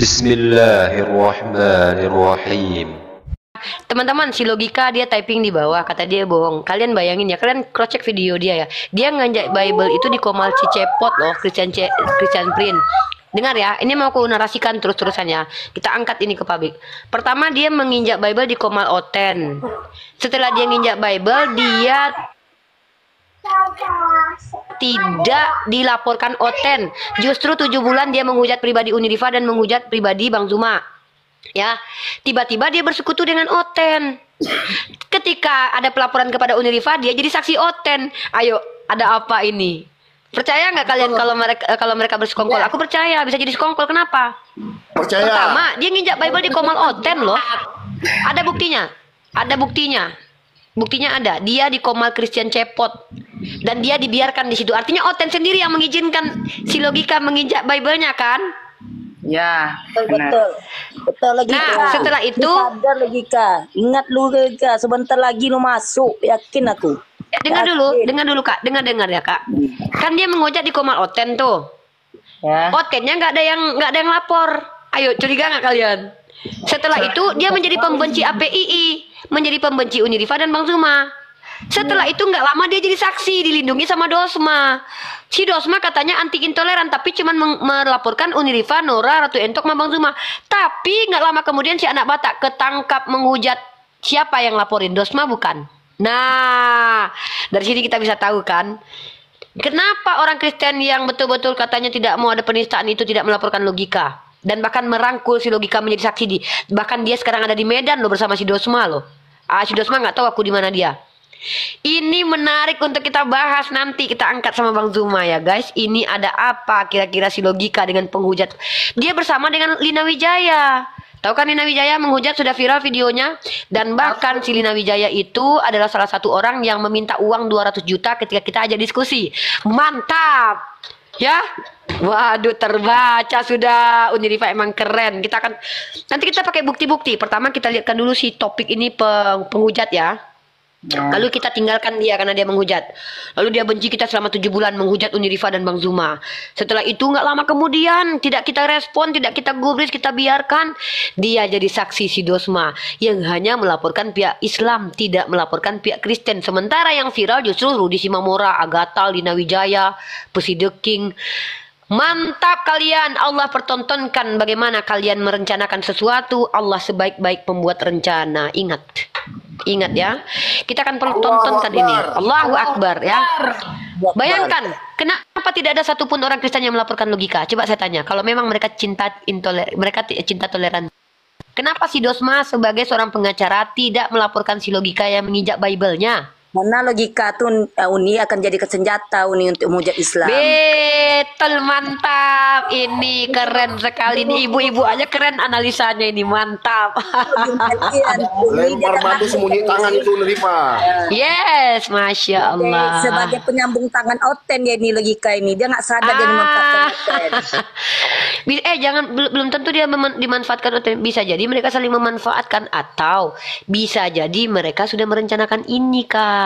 Bismillahirrahmanirrahim. Teman-teman, si logika dia typing di bawah, kata dia bohong. Kalian bayangin ya, kalian cross check video dia ya. Dia ngajak Bible itu di komal Cicepot loh, Christian C Christian Print. Dengar ya, ini mau aku narasikan terus-terusannya. Kita angkat ini ke publik. Pertama dia menginjak Bible di komal Oten. Setelah dia nginjak Bible, dia tidak dilaporkan Oten. Justru tujuh bulan dia menghujat pribadi Unirifa dan menghujat pribadi Bang Zuma. Ya, tiba-tiba dia bersekutu dengan Oten. Ketika ada pelaporan kepada Unirifa, dia jadi saksi Oten. Ayo, ada apa ini? Percaya nggak kalian kalau mereka eh, kalau mereka bersekongkol? Iya. Aku percaya bisa jadi sekongkol. Kenapa? Percaya. Pertama, dia nginjak Bible di komal Oten loh. Ada buktinya. Ada buktinya buktinya ada dia di Komal Christian Cepot dan dia dibiarkan di situ artinya Oten sendiri yang mengizinkan si logika menginjak Bible-nya kan Ya, betul, betul. logika. Nah, setelah itu ada logika. Ingat lu logika, sebentar lagi lu masuk, yakin aku. dengar dulu, dengar dulu Kak, dengar-dengar ya Kak. Kan dia mengojak di Komal Oten tuh. Ya. Otennya nggak ada yang nggak ada yang lapor. Ayo curiga nggak kalian? Setelah itu dia menjadi pembenci APII, menjadi pembenci Unirifa dan Bang Zuma. Setelah itu nggak lama dia jadi saksi dilindungi sama Dosma. Si Dosma katanya anti intoleran tapi cuman melaporkan Unirifa, Nora, Ratu Entok, Bang Zuma. Tapi nggak lama kemudian si anak Batak ketangkap menghujat siapa yang laporin Dosma bukan. Nah, dari sini kita bisa tahu kan Kenapa orang Kristen yang betul-betul katanya tidak mau ada penistaan itu tidak melaporkan logika? dan bahkan merangkul si logika menjadi saksi di bahkan dia sekarang ada di Medan loh bersama si Dosma loh ah si Dosma nggak tahu aku di mana dia ini menarik untuk kita bahas nanti kita angkat sama Bang Zuma ya guys ini ada apa kira-kira si logika dengan penghujat dia bersama dengan Lina Wijaya Tahu kan Lina Wijaya menghujat sudah viral videonya dan bahkan si Lina Wijaya itu adalah salah satu orang yang meminta uang 200 juta ketika kita aja diskusi. Mantap. Ya, Waduh, terbaca sudah. Unirifa emang keren. Kita akan nanti kita pakai bukti-bukti. Pertama kita lihatkan dulu si topik ini peng, penghujat ya. nah. Lalu kita tinggalkan dia karena dia menghujat. Lalu dia benci kita selama tujuh bulan menghujat Unirifa dan Bang Zuma. Setelah itu nggak lama kemudian tidak kita respon, tidak kita gubris, kita biarkan dia jadi saksi si Dosma yang hanya melaporkan pihak Islam, tidak melaporkan pihak Kristen. Sementara yang viral justru Rudi Simamora, Agatal, Dina Wijaya, Peside King, Mantap kalian, Allah pertontonkan bagaimana kalian merencanakan sesuatu. Allah sebaik-baik pembuat rencana. Ingat. Ingat ya. Kita akan perlu tontonkan ini. Allahu Akbar ya. Bayangkan, kenapa tidak ada satupun orang Kristen yang melaporkan logika? Coba saya tanya, kalau memang mereka cinta intoler mereka cinta toleran Kenapa si Dosma sebagai seorang pengacara tidak melaporkan si logika yang menginjak Bible-nya? Karena logika tuh eh, Uni akan jadi senjata Uni untuk mujat Islam. Betul mantap. Ini keren sekali ini ibu-ibu aja keren analisanya ini mantap. Lempar batu sembunyi tangan itu nerima. Eh. Yes, masya Allah. Sebagai penyambung tangan Oten ya ini logika ini dia nggak sadar ah. dia memanfaatkan ah. Oten. eh jangan belum tentu dia dimanfaatkan Oten. Bisa jadi mereka saling memanfaatkan atau bisa jadi mereka sudah merencanakan ini kak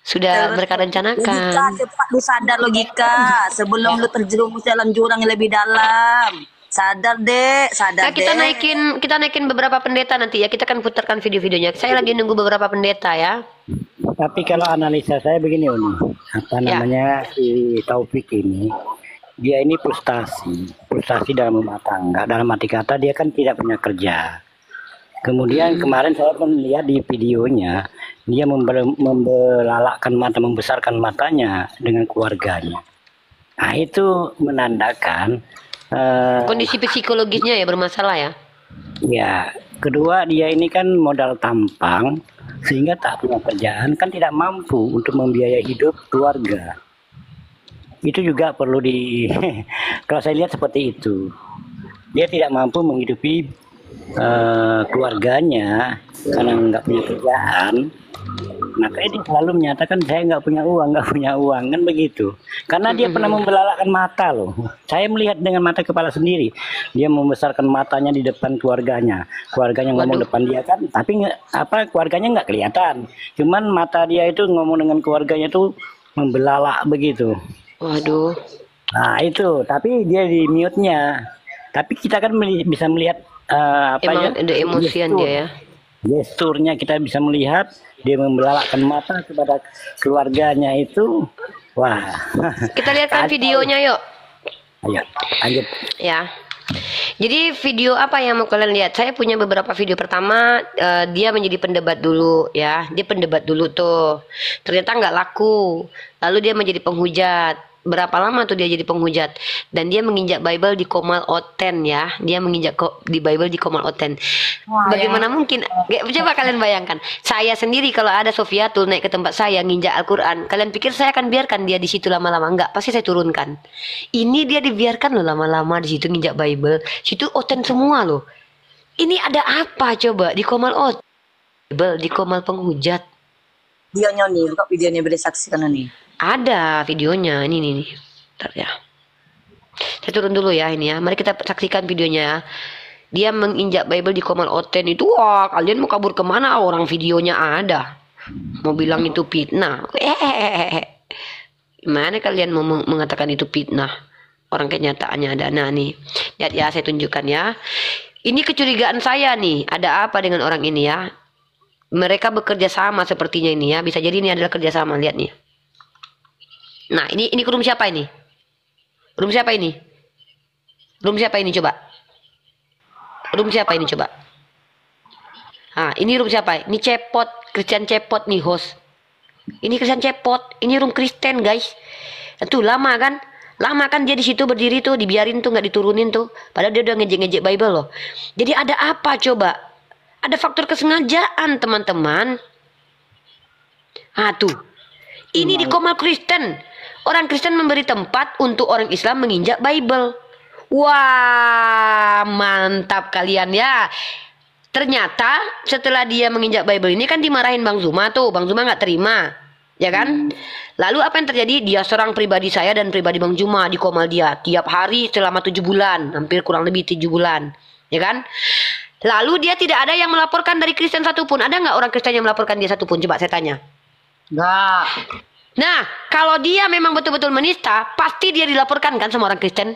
sudah mereka rencanakan cepat lu sadar logika sebelum lu terjerumus dalam jurang yang lebih dalam sadar deh sadar nah, kita naikin kita naikin beberapa pendeta nanti ya kita akan putarkan video-videonya saya lagi nunggu beberapa pendeta ya tapi kalau analisa saya begini Uni apa ya. namanya ya. si Taufik ini dia ini frustasi frustasi dalam rumah tangga dalam arti kata dia kan tidak punya kerja Kemudian hmm. kemarin saya pun lihat di videonya, dia membel membelalakkan mata, membesarkan matanya dengan keluarganya. Nah itu menandakan uh, kondisi psikologisnya ya bermasalah ya. Ya, kedua dia ini kan modal tampang sehingga tak punya kerjaan kan tidak mampu untuk membiayai hidup keluarga. Itu juga perlu di kalau saya lihat seperti itu. Dia tidak mampu menghidupi Eh, keluarganya karena nggak punya kerjaan makanya dia selalu menyatakan saya nggak punya uang nggak punya uang kan begitu karena dia pernah membelalakan mata loh saya melihat dengan mata kepala sendiri dia membesarkan matanya di depan keluarganya keluarganya ngomong Waduh. depan dia kan tapi apa keluarganya nggak kelihatan cuman mata dia itu ngomong dengan keluarganya itu membelalak begitu waduh nah itu tapi dia di mute nya tapi kita kan bisa melihat uh, apa Emang ya? ada emosian dia ya. Gesturnya kita bisa melihat dia membelalakan mata kepada keluarganya itu. Wah. Kita lihatkan videonya yuk. Ayo, lanjut. Ya. Jadi video apa yang mau kalian lihat? Saya punya beberapa video pertama uh, dia menjadi pendebat dulu ya, dia pendebat dulu tuh. Ternyata nggak laku. Lalu dia menjadi penghujat berapa lama tuh dia jadi penghujat dan dia menginjak Bible di komal oten ya dia menginjak di Bible di komal oten Wah, bagaimana ya. mungkin coba kalian bayangkan saya sendiri kalau ada Sofia tuh naik ke tempat saya nginjak Al-Quran kalian pikir saya akan biarkan dia di situ lama-lama enggak pasti saya turunkan ini dia dibiarkan loh lama-lama di situ nginjak Bible situ oten semua loh ini ada apa coba di komal oten Bible di komal penghujat videonya nih buka videonya boleh saksikan nih ada videonya ini nih, nih. ya saya turun dulu ya ini ya mari kita saksikan videonya ya dia menginjak Bible di Komal Oten itu wah kalian mau kabur kemana orang videonya ada mau bilang itu fitnah eh, eh, eh, eh gimana kalian mau mengatakan itu fitnah orang kenyataannya ada nah nih lihat ya saya tunjukkan ya ini kecurigaan saya nih ada apa dengan orang ini ya mereka bekerja sama sepertinya ini ya. Bisa jadi ini adalah kerjasama. Lihat nih. Nah, ini ini room siapa ini? Room siapa ini? Room siapa ini coba? Room siapa ini coba? Nah, ini room siapa? Ini cepot, Christian cepot nih host. Ini Christian cepot, ini room Kristen guys. Itu lama kan? Lama kan dia di situ berdiri tuh, dibiarin tuh nggak diturunin tuh. Padahal dia udah ngejek-ngejek Bible loh. Jadi ada apa coba? Ada faktor kesengajaan, teman-teman. Ah, tuh. Ini di Komal Kristen. Orang Kristen memberi tempat untuk orang Islam menginjak Bible. Wah, mantap kalian ya. Ternyata setelah dia menginjak Bible ini kan dimarahin Bang Zuma tuh. Bang Zuma nggak terima ya kan? Hmm. Lalu apa yang terjadi? Dia serang pribadi saya dan pribadi Bang Zuma di Komal dia tiap hari selama tujuh bulan, hampir kurang lebih tujuh bulan, ya kan? Lalu dia tidak ada yang melaporkan dari Kristen satupun. Ada nggak orang Kristen yang melaporkan dia satupun? Coba saya tanya. Nggak. Nah, kalau dia memang betul-betul menista, pasti dia dilaporkan kan sama orang Kristen?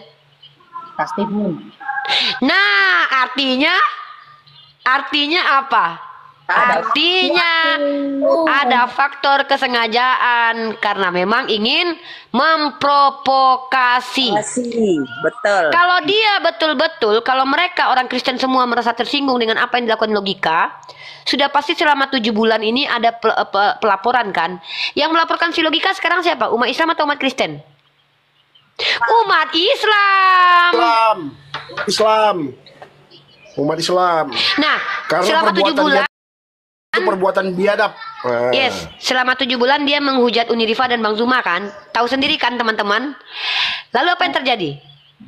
Pasti pun. Nah, artinya artinya apa? Artinya ada faktor kesengajaan karena memang ingin memprovokasi. Betul. Kalau dia betul-betul, kalau mereka orang Kristen semua merasa tersinggung dengan apa yang dilakukan logika, sudah pasti selama tujuh bulan ini ada pelaporan kan? Yang melaporkan si logika sekarang siapa? Umat Islam atau umat Kristen? Umat Islam. Islam. Islam. Umat Islam. Nah, Karena selama tujuh bulan itu perbuatan biadab. Eh. Yes, selama tujuh bulan dia menghujat Unirifa dan Bang Zuma kan, tahu sendiri kan teman-teman. Lalu apa yang terjadi?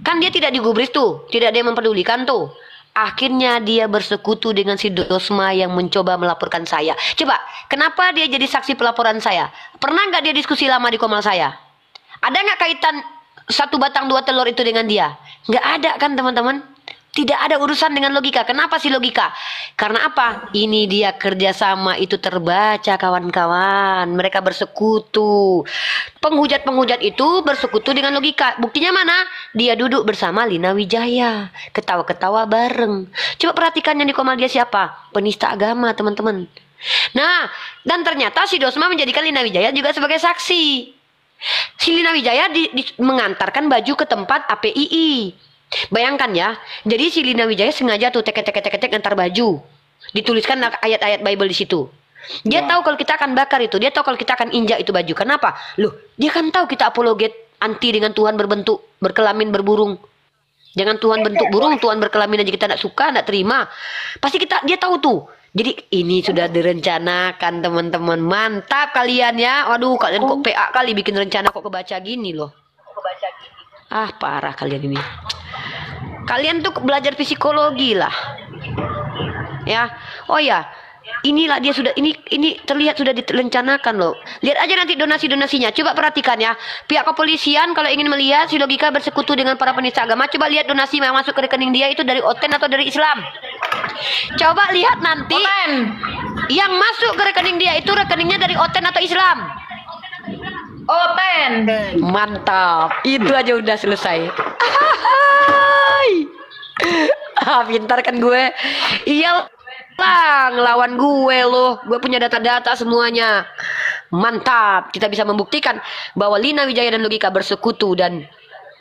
Kan dia tidak digubris tuh, tidak ada yang mempedulikan tuh. Akhirnya dia bersekutu dengan si Dosma yang mencoba melaporkan saya. Coba, kenapa dia jadi saksi pelaporan saya? Pernah nggak dia diskusi lama di komal saya? Ada nggak kaitan satu batang dua telur itu dengan dia? Nggak ada kan teman-teman? Tidak ada urusan dengan logika. Kenapa sih logika? Karena apa? Ini dia kerjasama itu terbaca kawan-kawan. Mereka bersekutu. Penghujat-penghujat itu bersekutu dengan logika. Buktinya mana? Dia duduk bersama Lina Wijaya. Ketawa-ketawa bareng. Coba perhatikan yang dikomal dia siapa? Penista agama teman-teman. Nah, dan ternyata si Dosma menjadikan Lina Wijaya juga sebagai saksi. Si Lina Wijaya di, di, mengantarkan baju ke tempat APII. Bayangkan ya, jadi si Lina Wijaya sengaja tuh teke-teke-teke-teke antar baju. Dituliskan ayat-ayat Bible di situ. Dia ya. tahu kalau kita akan bakar itu, dia tahu kalau kita akan injak itu baju. Kenapa? Loh, dia kan tahu kita apologet anti dengan Tuhan berbentuk, berkelamin, berburung. Jangan Tuhan bentuk burung, Tuhan berkelamin aja kita tidak suka, tidak terima. Pasti kita dia tahu tuh. Jadi ini sudah direncanakan teman-teman. Mantap kalian ya. Waduh, kalian kok PA kali bikin rencana kok kebaca gini loh. Kebaca gini. Ah, parah kalian ini. Kalian tuh belajar psikologi lah. Ya. Oh ya, inilah dia sudah ini ini terlihat sudah direncanakan loh. Lihat aja nanti donasi-donasinya. Coba perhatikan ya. Pihak kepolisian kalau ingin melihat si logika bersekutu dengan para penista agama, coba lihat donasi yang masuk ke rekening dia itu dari Oten atau dari Islam. Coba lihat nanti Oten. yang masuk ke rekening dia itu rekeningnya dari Oten atau Islam. Oten. Mantap. Itu aja udah selesai. ah, pintar kan gue iya lah ngelawan gue loh gue punya data-data semuanya mantap kita bisa membuktikan bahwa Lina Wijaya dan Logika bersekutu dan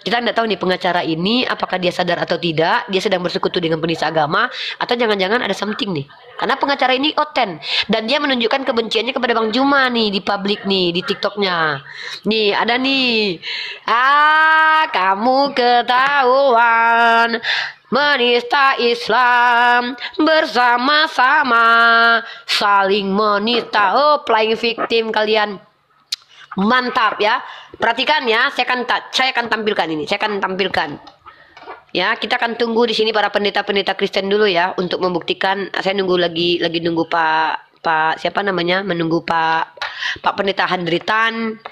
kita tidak tahu nih pengacara ini apakah dia sadar atau tidak dia sedang bersekutu dengan penista agama atau jangan-jangan ada something nih karena pengacara ini oten dan dia menunjukkan kebenciannya kepada bang Juma nih di publik nih di tiktoknya nih ada nih ah kamu ketahuan menista Islam bersama-sama saling menista oh playing victim kalian mantap ya perhatikan ya saya akan tak, saya akan tampilkan ini saya akan tampilkan ya kita akan tunggu di sini para pendeta-pendeta Kristen dulu ya untuk membuktikan saya nunggu lagi lagi nunggu Pak Pak siapa namanya menunggu Pak Pak Pendeta Handritan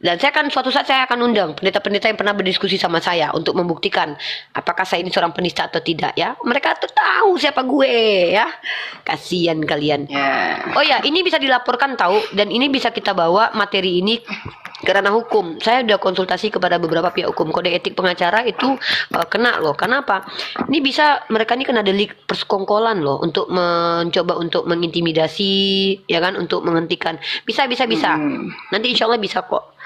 dan saya akan suatu saat saya akan undang pendeta-pendeta yang pernah berdiskusi sama saya untuk membuktikan apakah saya ini seorang penista atau tidak ya. Mereka tuh tahu siapa gue ya. Kasihan kalian. Yeah. Oh ya, ini bisa dilaporkan tahu dan ini bisa kita bawa materi ini karena hukum. Saya sudah konsultasi kepada beberapa pihak hukum. Kode etik pengacara itu uh, kena loh. Kenapa? Ini bisa mereka ini kena delik persekongkolan loh untuk mencoba untuk mengintimidasi ya kan untuk menghentikan. Bisa bisa bisa. Hmm. Nanti insya Allah bisa kok.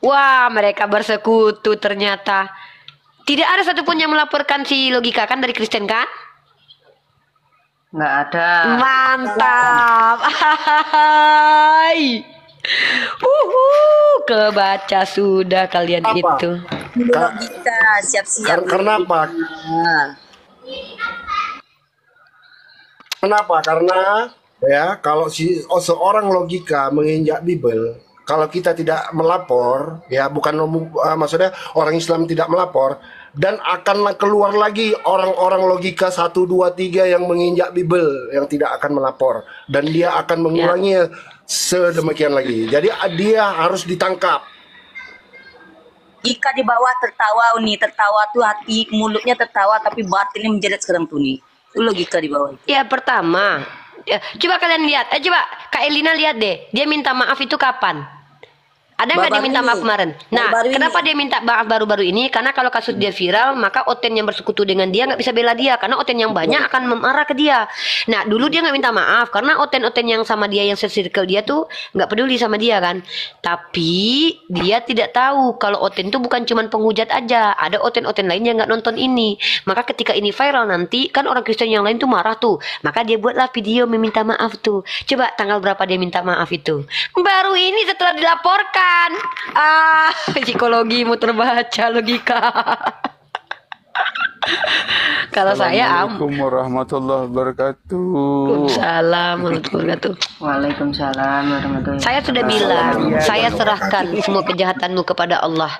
Wah, mereka bersekutu ternyata. Tidak ada satupun yang melaporkan si logika kan dari Kristen kan? Nggak ada. Mantap. Hai. Uhu, kebaca sudah kalian apa? itu. Logika siap-siap. Karena apa? Nah. Kenapa? Karena ya kalau si oh, seorang logika menginjak Bible kalau kita tidak melapor ya bukan uh, maksudnya orang Islam tidak melapor dan akan keluar lagi orang-orang logika satu dua tiga yang menginjak Bibel yang tidak akan melapor dan dia akan ya. mengulangi yeah. sedemikian lagi. Jadi dia harus ditangkap. Jika di bawah tertawa nih, tertawa tuh hati mulutnya tertawa tapi batinnya menjerit sekarang tuh nih. Itu logika di bawah itu. Ya pertama, ya, coba kalian lihat, eh coba Kak Elina lihat deh, dia minta maaf itu kapan? Ada nggak dia minta maaf kemarin? Nah, baru kenapa ini. dia minta maaf baru-baru ini? Karena kalau kasus dia viral, maka Oten yang bersekutu dengan dia nggak bisa bela dia, karena Oten yang banyak akan memarah ke dia. Nah, dulu dia nggak minta maaf, karena Oten-Oten yang sama dia yang circle dia tuh nggak peduli sama dia kan. Tapi dia tidak tahu kalau Oten tuh bukan cuma penghujat aja, ada Oten-Oten lain yang nggak nonton ini. Maka ketika ini viral nanti, kan orang Kristen yang lain tuh marah tuh, maka dia buatlah video meminta maaf tuh. Coba tanggal berapa dia minta maaf itu? Baru ini setelah dilaporkan kan ah psikologimu terbaca logika kalau saya am Assalamualaikum warahmatullahi wabarakatuh Salam warahmatullahi wabarakatuh Waalaikumsalam warahmatullahi Saya sudah bilang iya, iya, Saya iya. serahkan semua kejahatanmu kepada Allah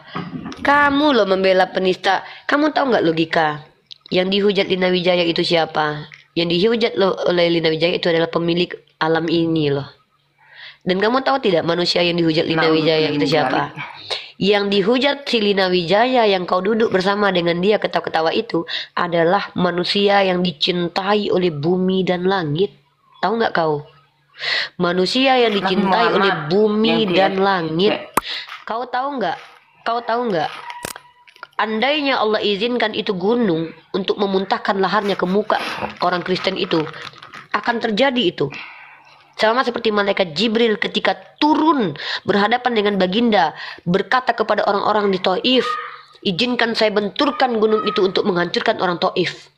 Kamu loh membela penista Kamu tahu nggak logika Yang dihujat Lina Wijaya itu siapa Yang dihujat oleh Lina Wijaya itu adalah pemilik alam ini loh dan kamu tahu tidak manusia yang dihujat Lina nah, Wijaya itu siapa? Yang dihujat si Lina Wijaya yang kau duduk bersama dengan dia ketawa-ketawa itu adalah manusia yang dicintai oleh bumi dan langit. Tahu nggak kau? Manusia yang nah, dicintai oleh bumi dan langit. Kau tahu nggak? Kau tahu nggak? Andainya Allah izinkan itu gunung untuk memuntahkan laharnya ke muka orang Kristen itu, akan terjadi itu. Sama seperti malaikat Jibril ketika turun berhadapan dengan baginda berkata kepada orang-orang di Taif, izinkan saya benturkan gunung itu untuk menghancurkan orang Taif.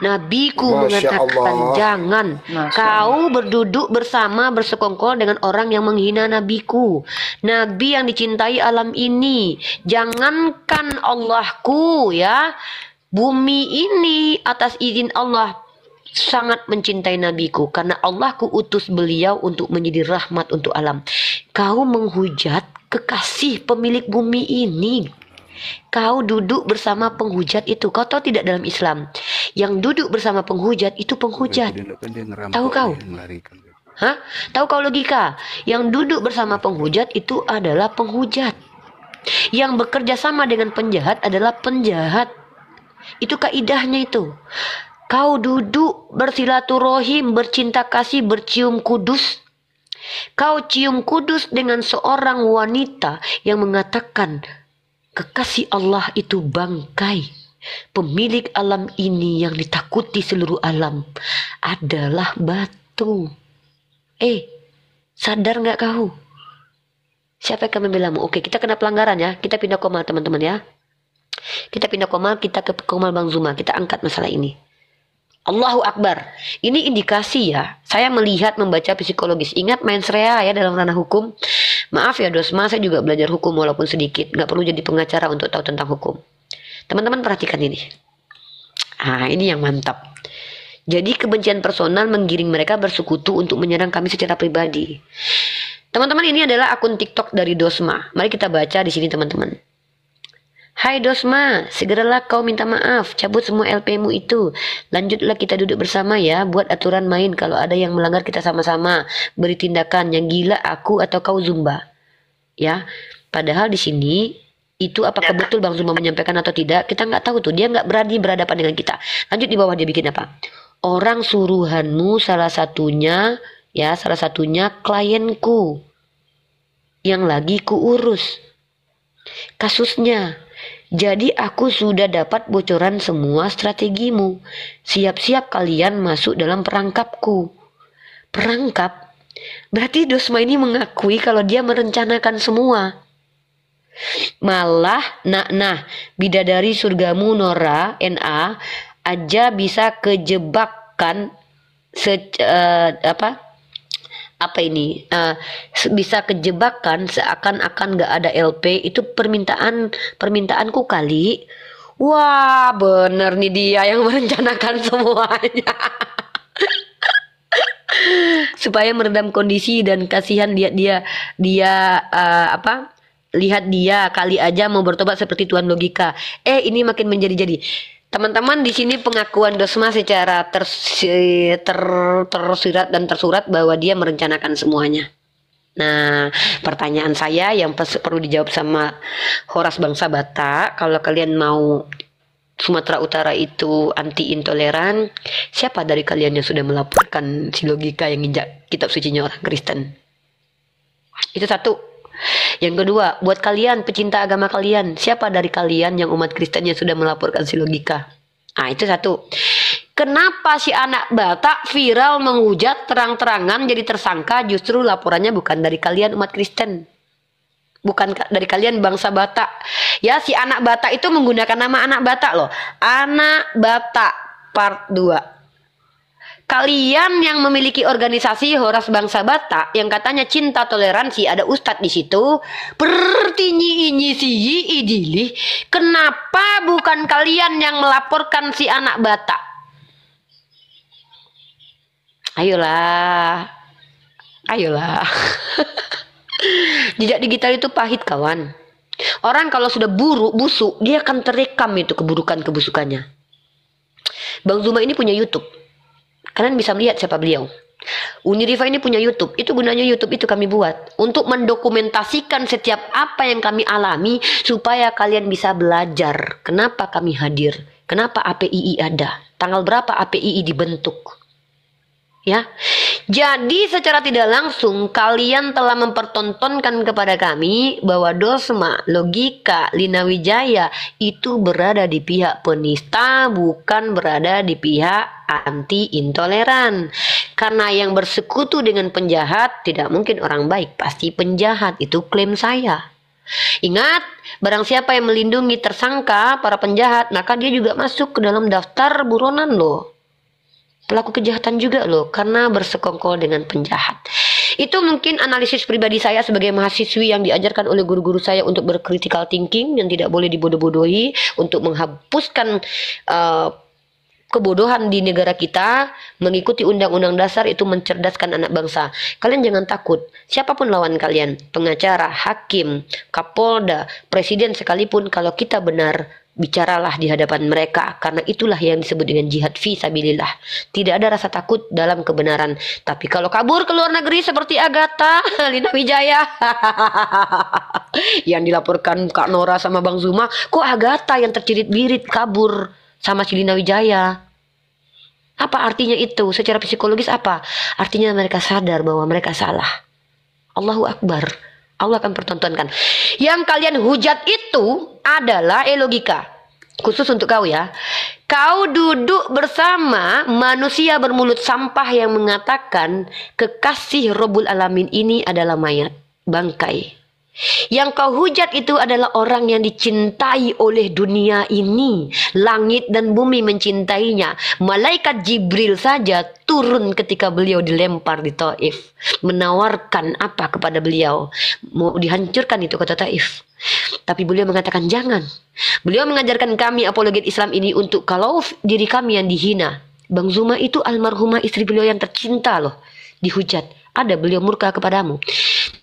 Nabiku Masya mengatakan Allah. jangan Masya kau Allah. berduduk bersama bersekongkol dengan orang yang menghina nabiku. Nabi yang dicintai alam ini, jangankan Allahku ya. Bumi ini atas izin Allah sangat mencintai nabiku karena Allah kuutus beliau untuk menjadi rahmat untuk alam. Kau menghujat kekasih pemilik bumi ini. Kau duduk bersama penghujat itu. Kau tahu tidak dalam Islam? Yang duduk bersama penghujat itu penghujat. Tahu kau? Hah? Tahu kau logika? Yang duduk bersama penghujat itu adalah penghujat. Yang bekerja sama dengan penjahat adalah penjahat. Itu kaidahnya itu. Kau duduk bersilaturahim, bercinta kasih, bercium kudus. Kau cium kudus dengan seorang wanita yang mengatakan kekasih Allah itu bangkai. Pemilik alam ini yang ditakuti seluruh alam adalah batu. Eh, sadar nggak kau? Siapa yang kami bilang? Oke, kita kena pelanggaran ya. Kita pindah koma teman-teman ya. Kita pindah koma, kita ke koma Bang Zuma. Kita angkat masalah ini. Allahu Akbar. Ini indikasi ya. Saya melihat membaca psikologis. Ingat mens rea ya dalam ranah hukum. Maaf ya Dosma, saya juga belajar hukum walaupun sedikit. Nggak perlu jadi pengacara untuk tahu tentang hukum. Teman-teman perhatikan ini. Ah, ini yang mantap. Jadi kebencian personal menggiring mereka bersekutu untuk menyerang kami secara pribadi. Teman-teman ini adalah akun TikTok dari Dosma. Mari kita baca di sini teman-teman. Hai Dosma, segeralah kau minta maaf, cabut semua LP-mu itu. Lanjutlah kita duduk bersama ya, buat aturan main kalau ada yang melanggar kita sama-sama. Beri tindakan yang gila aku atau kau Zumba. Ya, padahal di sini itu apakah iya, betul Bang Zumba menyampaikan atau tidak, kita nggak tahu tuh. Dia nggak berani berhadapan dengan kita. Lanjut di bawah dia bikin apa? Orang suruhanmu salah satunya, ya salah satunya klienku yang lagi kuurus. Kasusnya jadi aku sudah dapat bocoran semua strategimu. Siap-siap kalian masuk dalam perangkapku. Perangkap? Berarti Dosma ini mengakui kalau dia merencanakan semua. Malah, nak nah, bidadari surgamu Nora, NA, aja bisa kejebakkan se, uh, apa apa ini uh, bisa kejebakan seakan-akan gak ada LP itu permintaan permintaanku kali wah bener nih dia yang merencanakan semuanya supaya meredam kondisi dan kasihan dia dia dia uh, apa lihat dia kali aja mau bertobat seperti tuan logika eh ini makin menjadi-jadi Teman-teman di sini pengakuan Dosma secara tersirat ter, tersurat dan tersurat bahwa dia merencanakan semuanya. Nah, pertanyaan saya yang perlu dijawab sama Horas Bangsa Batak, kalau kalian mau Sumatera Utara itu anti intoleran, siapa dari kalian yang sudah melaporkan si logika yang injak kitab nyawa orang Kristen? Itu satu. Yang kedua, buat kalian pecinta agama kalian, siapa dari kalian yang umat Kristen yang sudah melaporkan si logika? Nah, itu satu. Kenapa si anak Batak viral menghujat terang-terangan jadi tersangka justru laporannya bukan dari kalian umat Kristen? Bukan dari kalian bangsa Batak. Ya, si anak Batak itu menggunakan nama anak Batak loh. Anak Batak part 2. Kalian yang memiliki organisasi Horas Bangsa Batak yang katanya cinta toleransi ada ustadz di situ, pertinyi ini si idili, kenapa bukan kalian yang melaporkan si anak Batak? Ayolah, ayolah. Jejak digital itu pahit kawan. Orang kalau sudah buruk, busuk, dia akan terekam itu keburukan kebusukannya. Bang Zuma ini punya YouTube Kalian bisa melihat siapa beliau. Riva ini punya YouTube. Itu gunanya YouTube itu kami buat untuk mendokumentasikan setiap apa yang kami alami supaya kalian bisa belajar kenapa kami hadir, kenapa APII ada, tanggal berapa APII dibentuk. Ya. Jadi secara tidak langsung kalian telah mempertontonkan kepada kami bahwa dosma, logika, lina wijaya itu berada di pihak penista bukan berada di pihak anti intoleran. Karena yang bersekutu dengan penjahat tidak mungkin orang baik, pasti penjahat itu klaim saya. Ingat, barang siapa yang melindungi tersangka para penjahat, maka dia juga masuk ke dalam daftar buronan loh pelaku kejahatan juga loh karena bersekongkol dengan penjahat. Itu mungkin analisis pribadi saya sebagai mahasiswi yang diajarkan oleh guru-guru saya untuk berkritikal thinking yang tidak boleh dibodoh-bodohi untuk menghapuskan uh, kebodohan di negara kita mengikuti undang-undang dasar itu mencerdaskan anak bangsa. Kalian jangan takut, siapapun lawan kalian, pengacara, hakim, kapolda, presiden sekalipun kalau kita benar, bicaralah di hadapan mereka karena itulah yang disebut dengan jihad fi sabilillah tidak ada rasa takut dalam kebenaran tapi kalau kabur ke luar negeri seperti Agatha Lina Wijaya yang dilaporkan Kak Nora sama Bang Zuma kok Agatha yang tercirit-birit kabur sama si Lina Wijaya apa artinya itu secara psikologis apa artinya mereka sadar bahwa mereka salah Allahu Akbar Allah akan pertontonkan. Yang kalian hujat itu adalah elogika. Eh, Khusus untuk kau ya. Kau duduk bersama manusia bermulut sampah yang mengatakan kekasih Robul Alamin ini adalah mayat, bangkai, yang kau hujat itu adalah orang yang dicintai oleh dunia ini. Langit dan bumi mencintainya. Malaikat Jibril saja turun ketika beliau dilempar di Taif. Menawarkan apa kepada beliau. Mau dihancurkan itu kata Taif. Tapi beliau mengatakan jangan. Beliau mengajarkan kami apologet Islam ini untuk kalau diri kami yang dihina. Bang Zuma itu almarhumah istri beliau yang tercinta loh. Dihujat. Ada beliau murka kepadamu.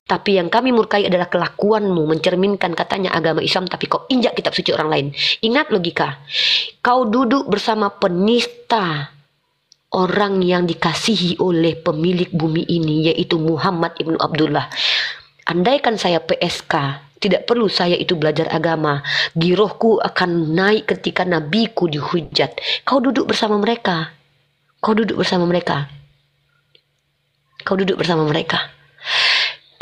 Tapi yang kami murkai adalah kelakuanmu mencerminkan katanya agama Islam tapi kau injak kitab suci orang lain. Ingat logika. Kau duduk bersama penista orang yang dikasihi oleh pemilik bumi ini yaitu Muhammad ibnu Abdullah. Andaikan saya PSK, tidak perlu saya itu belajar agama. Girohku akan naik ketika nabiku dihujat. Kau duduk bersama mereka. Kau duduk bersama mereka. Kau duduk bersama mereka.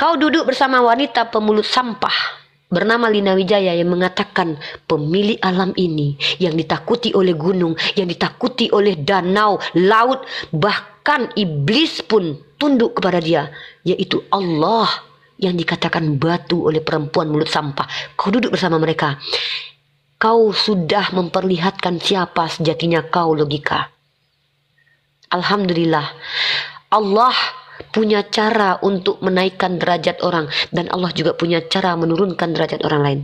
Kau duduk bersama wanita pemulut sampah bernama Lina Wijaya yang mengatakan pemilik alam ini yang ditakuti oleh gunung, yang ditakuti oleh danau, laut, bahkan iblis pun tunduk kepada dia, yaitu Allah yang dikatakan batu oleh perempuan mulut sampah. Kau duduk bersama mereka. Kau sudah memperlihatkan siapa sejatinya kau logika. Alhamdulillah. Allah punya cara untuk menaikkan derajat orang dan Allah juga punya cara menurunkan derajat orang lain.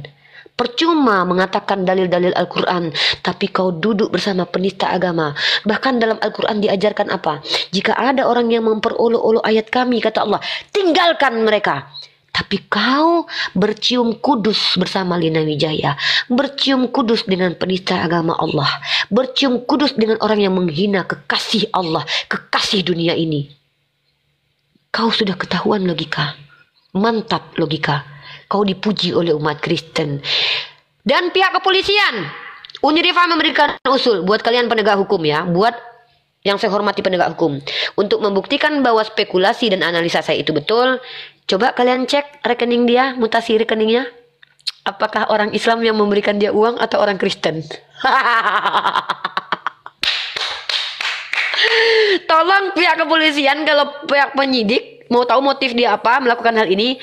Percuma mengatakan dalil-dalil Al-Quran, tapi kau duduk bersama penista agama. Bahkan dalam Al-Quran diajarkan apa? Jika ada orang yang memperolok-olok ayat kami, kata Allah, tinggalkan mereka. Tapi kau bercium kudus bersama Lina Wijaya, bercium kudus dengan penista agama Allah, bercium kudus dengan orang yang menghina kekasih Allah, kekasih dunia ini. Kau sudah ketahuan logika. Mantap logika. Kau dipuji oleh umat Kristen. Dan pihak kepolisian. Riva memberikan usul buat kalian penegak hukum ya. Buat yang saya hormati penegak hukum. Untuk membuktikan bahwa spekulasi dan analisa saya itu betul. Coba kalian cek rekening dia, mutasi rekeningnya. Apakah orang Islam yang memberikan dia uang atau orang Kristen? Tolong pihak kepolisian kalau pihak penyidik mau tahu motif dia apa melakukan hal ini,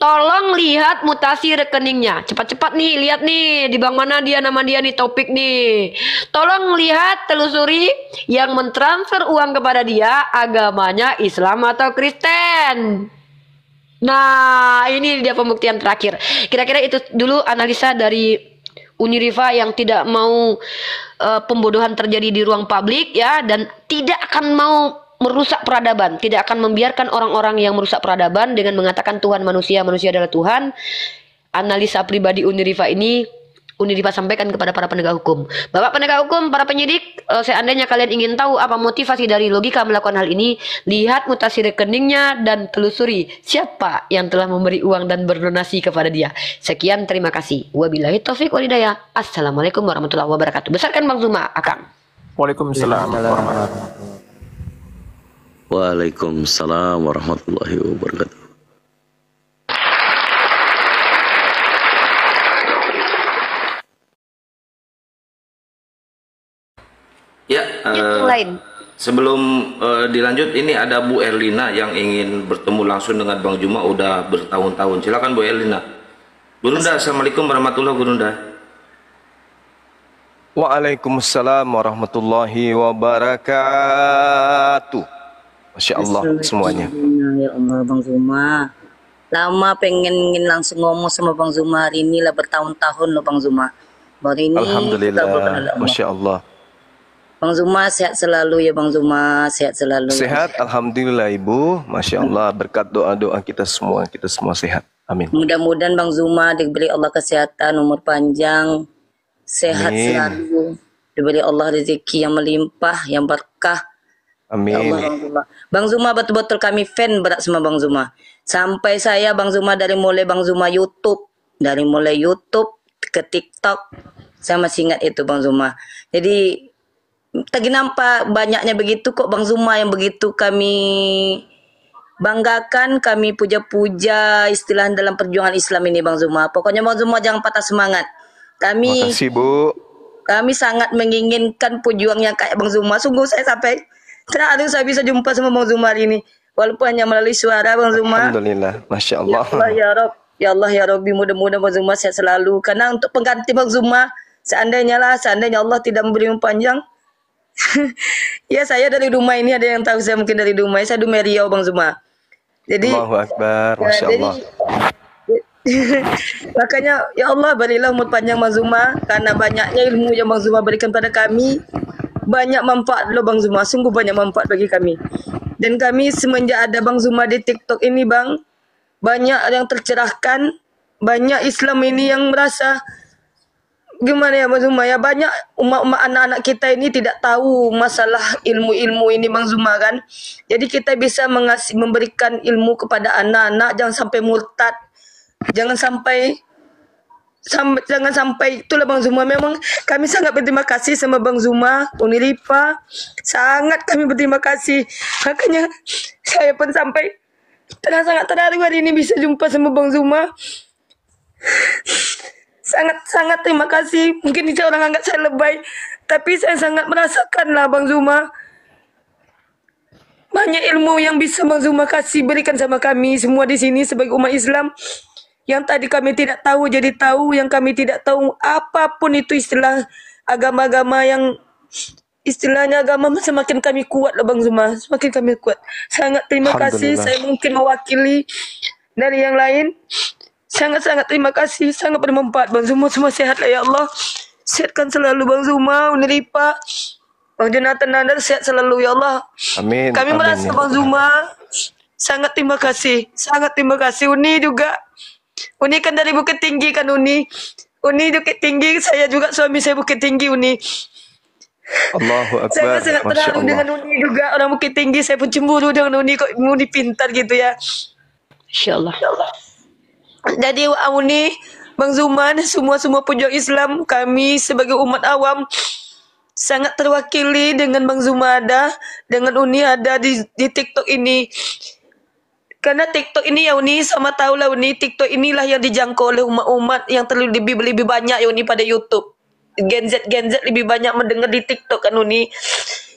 tolong lihat mutasi rekeningnya. Cepat-cepat nih, lihat nih di bank mana dia nama dia nih topik nih. Tolong lihat telusuri yang mentransfer uang kepada dia agamanya Islam atau Kristen. Nah, ini dia pembuktian terakhir. Kira-kira itu dulu analisa dari Uniriva yang tidak mau uh, pembodohan terjadi di ruang publik ya dan tidak akan mau merusak peradaban, tidak akan membiarkan orang-orang yang merusak peradaban dengan mengatakan Tuhan manusia, manusia adalah Tuhan. Analisa pribadi Uniriva ini Unidipa sampaikan kepada para penegak hukum. Bapak penegak hukum, para penyidik, eh, seandainya kalian ingin tahu apa motivasi dari logika melakukan hal ini, lihat mutasi rekeningnya dan telusuri siapa yang telah memberi uang dan berdonasi kepada dia. Sekian, terima kasih. Wabillahi taufik walidaya. Assalamualaikum warahmatullahi wabarakatuh. Besarkan Bang Zuma, Akang. Waalaikumsalam warahmatullahi wabarakatuh. Waalaikumsalam warahmatullahi wabarakatuh. yang uh, lain. Sebelum uh, dilanjut, ini ada Bu Erlina yang ingin bertemu langsung dengan Bang Juma udah bertahun-tahun. Silakan Bu Erlina. Gurunda, Assalamualaikum warahmatullahi Gurunda. Waalaikumsalam warahmatullahi wabarakatuh. Masya Allah semuanya. Ya Allah Bang Zuma. Lama pengen ingin langsung ngomong sama Bang Zuma hari ini lah bertahun-tahun loh Bang Zuma. Baru ini Alhamdulillah. Masya Allah. Bang Zuma sehat selalu ya Bang Zuma, sehat selalu. Sehat, alhamdulillah Ibu. Masya hmm. Allah berkat doa-doa kita semua, kita semua sehat. Amin. Mudah-mudahan Bang Zuma diberi Allah kesehatan, umur panjang, sehat Amin. selalu. Diberi Allah rezeki yang melimpah, yang berkah. Amin. Ya Allah, Bang Zuma, betul-betul kami fan berat sama Bang Zuma. Sampai saya Bang Zuma dari mulai Bang Zuma YouTube, dari mulai YouTube ke TikTok, saya masih ingat itu Bang Zuma. Jadi Tak nampak banyaknya begitu kok Bang Zuma yang begitu kami banggakan, kami puja-puja istilah dalam perjuangan Islam ini Bang Zuma. Pokoknya Bang Zuma jangan patah semangat. Kami kasih, Bu. Kami sangat menginginkan pejuang yang kayak Bang Zuma. Sungguh saya sampai terharu saya bisa jumpa sama Bang Zuma hari ini. Walaupun hanya melalui suara Bang Zuma. Alhamdulillah, Masya Allah. Ya Allah ya Rob, ya Allah ya Rabbi mudah-mudahan Bang Zuma sehat selalu. Karena untuk pengganti Bang Zuma, seandainya lah, seandainya Allah tidak memberi panjang, ya saya dari Dumai ini ada yang tahu saya mungkin dari Dumai. Saya Dumai Riau Bang Zuma. Jadi Allahu Akbar, ya, Masya Allah. Jadi, makanya ya Allah berilah umur panjang Bang Zuma karena banyaknya ilmu yang Bang Zuma berikan pada kami banyak manfaat loh Bang Zuma sungguh banyak manfaat bagi kami dan kami semenjak ada Bang Zuma di TikTok ini Bang banyak yang tercerahkan banyak Islam ini yang merasa gimana ya Bang Zuma ya banyak umat-umat anak-anak kita ini tidak tahu masalah ilmu-ilmu ini Bang Zuma kan jadi kita bisa mengasih memberikan ilmu kepada anak-anak jangan sampai murtad jangan sampai sam, jangan sampai itulah Bang Zuma memang kami sangat berterima kasih sama Bang Zuma Unilipa sangat kami berterima kasih makanya saya pun sampai terasa sangat terharu hari ini bisa jumpa sama Bang Zuma sangat-sangat terima kasih. Mungkin itu orang anggap saya lebay, tapi saya sangat merasakan lah Bang Zuma. Banyak ilmu yang bisa Bang Zuma kasih berikan sama kami semua di sini sebagai umat Islam. Yang tadi kami tidak tahu jadi tahu, yang kami tidak tahu apapun itu istilah agama-agama yang istilahnya agama semakin kami kuat lah Bang Zuma, semakin kami kuat. Sangat terima kasih saya mungkin mewakili dari yang lain. Sangat-sangat terima kasih, sangat bermanfaat Bang Zuma. Semua sehat lah ya Allah. Sehatkan selalu Bang Zuma, Uniripa. Bang Jonathan Nandar sehat selalu ya Allah. Amin. Kami amin, merasa Bang Zuma sangat terima kasih, sangat terima kasih Uni juga. Uni kan dari Bukit Tinggi kan Uni. Uni Bukit Tinggi, saya juga suami saya Bukit Tinggi Uni. Allahu Akbar. Saya sangat terharu dengan Uni juga. Orang Bukit Tinggi saya pun cemburu dengan Uni kok Uni pintar gitu ya. Insya Allah. Jadi Wak Auni, Bang Zuman, semua-semua pejuang Islam, kami sebagai umat awam sangat terwakili dengan Bang Zumada, dengan Uni ada di, di TikTok ini. Karena TikTok ini ya Uni, sama tahu lah Uni, TikTok inilah yang dijangkau oleh umat-umat yang terlalu lebih, lebih banyak ya Uni pada Youtube. Gen Z, Gen Z lebih banyak mendengar di TikTok kan Uni.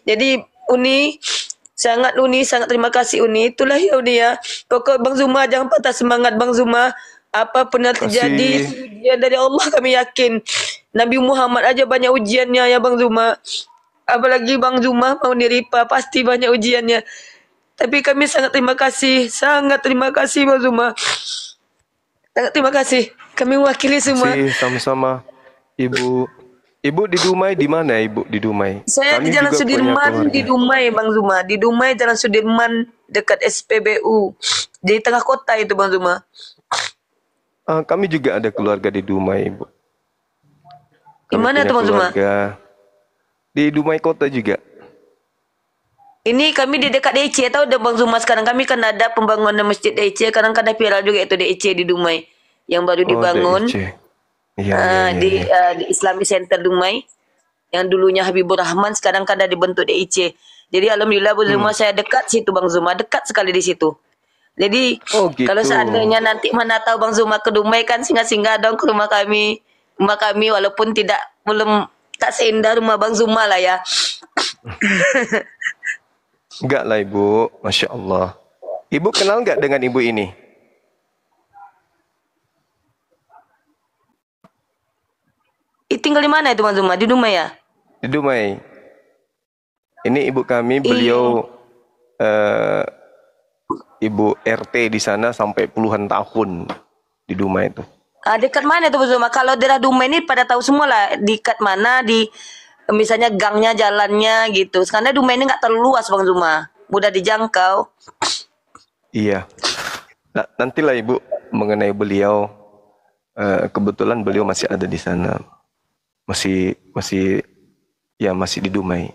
Jadi Uni, sangat Uni, sangat terima kasih Uni. Itulah ya Uni ya. Pokok Bang Zuma, jangan patah semangat Bang Zuma apa pernah terjadi ujian dari Allah kami yakin Nabi Muhammad aja banyak ujiannya ya Bang Zuma apalagi Bang Zuma mau niripa pasti banyak ujiannya tapi kami sangat terima kasih sangat terima kasih Bang Zuma sangat terima kasih kami wakili semua sama-sama Ibu Ibu di Dumai di mana Ibu di Dumai saya kami di Jalan Sudirman di Dumai Bang Zuma di Dumai Jalan Sudirman dekat SPBU di tengah kota itu Bang Zuma Uh, kami juga ada keluarga di Dumai, Ibu. Di mana teman-teman? Di Dumai Kota juga. Ini kami di dekat DC tahu ada Bang Zuma sekarang kami kan ada pembangunan masjid DC kadang kan ada viral juga itu DC di Dumai yang baru oh, dibangun. ya, uh, ya, ya, di uh, di Islamic Center Dumai yang dulunya Habibur Rahman sekarang kan ada dibentuk DC. Jadi alhamdulillah Bang Zuma hmm. saya dekat situ Bang Zuma dekat sekali di situ. Jadi oh, gitu. kalau seandainya nanti mana tahu Bang Zuma ke Dumai kan singa-singa dong ke rumah kami. Rumah kami walaupun tidak belum tak seindah rumah Bang Zuma lah ya. Enggak lah Ibu, Masya Allah. Ibu kenal enggak dengan ibu ini? Tinggal di mana itu Bang Zuma? Di Dumai ya? Di Dumai. Ini ibu kami, beliau ibu RT di sana sampai puluhan tahun di Duma itu. Ah, dekat mana tuh Bu Zuma? Kalau daerah Duma ini pada tahu semua lah dekat mana di misalnya gangnya jalannya gitu. Karena Duma ini nggak terlalu luas Bang Zuma, mudah dijangkau. Iya. Nah, nantilah Ibu mengenai beliau eh, kebetulan beliau masih ada di sana. Masih masih ya masih di Dumai.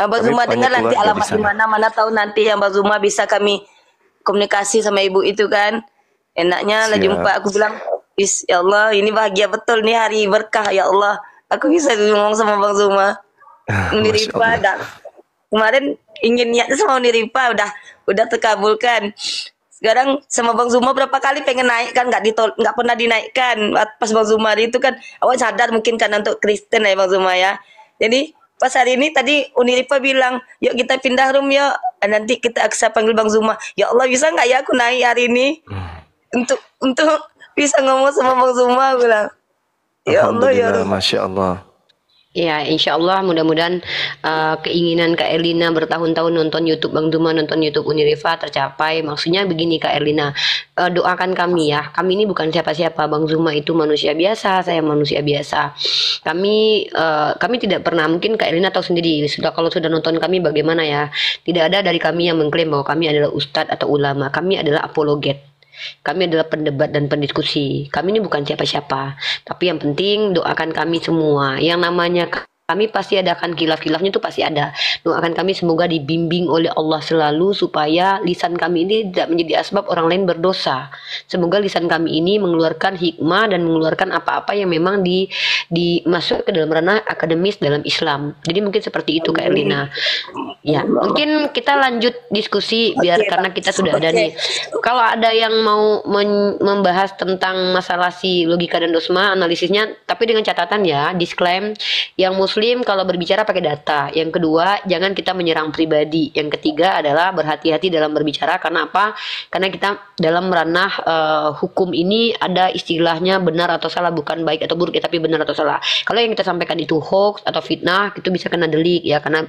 Abang ah, Zuma dengar nanti alamat di mana mana tahu nanti yang Abang Zuma bisa kami komunikasi sama ibu itu kan enaknya Siap. lah jumpa aku bilang is ya Allah ini bahagia betul nih hari berkah ya Allah aku bisa ngomong sama Bang Zuma ah, Niripa dah kemarin ingin niat sama Niripa udah udah terkabulkan sekarang sama Bang Zuma berapa kali pengen naik kan nggak ditol nggak pernah dinaikkan pas Bang Zuma itu kan awal sadar mungkin karena untuk Kristen ya Bang Zuma ya jadi pas hari ini tadi Uniripa bilang yuk kita pindah room yuk eh, nanti kita aksa panggil Bang Zuma ya Allah bisa nggak ya aku naik hari ini hmm. untuk untuk bisa ngomong sama Bang Zuma aku bilang ya Allah ya Allah Masya Allah Ya, insya Allah mudah-mudahan uh, keinginan Kak Erlina bertahun-tahun nonton YouTube Bang Duma, nonton YouTube Unirifa tercapai. Maksudnya begini Kak Erlina, uh, doakan kami ya. Kami ini bukan siapa-siapa, Bang Zuma itu manusia biasa, saya manusia biasa. Kami uh, kami tidak pernah mungkin Kak Erlina tahu sendiri sudah kalau sudah nonton kami bagaimana ya. Tidak ada dari kami yang mengklaim bahwa kami adalah ustadz atau ulama. Kami adalah apologet kami adalah pendebat dan pendiskusi. Kami ini bukan siapa-siapa. Tapi yang penting doakan kami semua. Yang namanya kami pasti ada akan kilaf-kilafnya itu pasti ada. Doakan kami semoga dibimbing oleh Allah selalu supaya lisan kami ini tidak menjadi asbab orang lain berdosa. Semoga lisan kami ini mengeluarkan hikmah dan mengeluarkan apa-apa yang memang di dimasuk ke dalam ranah akademis dalam Islam. Jadi mungkin seperti itu Kak Elina. Ya, mungkin kita lanjut diskusi biar okay, karena kita sudah ada nih. Kalau ada yang mau membahas tentang masalah si logika dan dosma analisisnya tapi dengan catatan ya disclaimer yang mus muslim kalau berbicara pakai data. Yang kedua, jangan kita menyerang pribadi. Yang ketiga adalah berhati-hati dalam berbicara karena apa? Karena kita dalam ranah uh, hukum ini ada istilahnya benar atau salah, bukan baik atau buruk ya, tapi benar atau salah. Kalau yang kita sampaikan itu hoax atau fitnah, itu bisa kena delik ya karena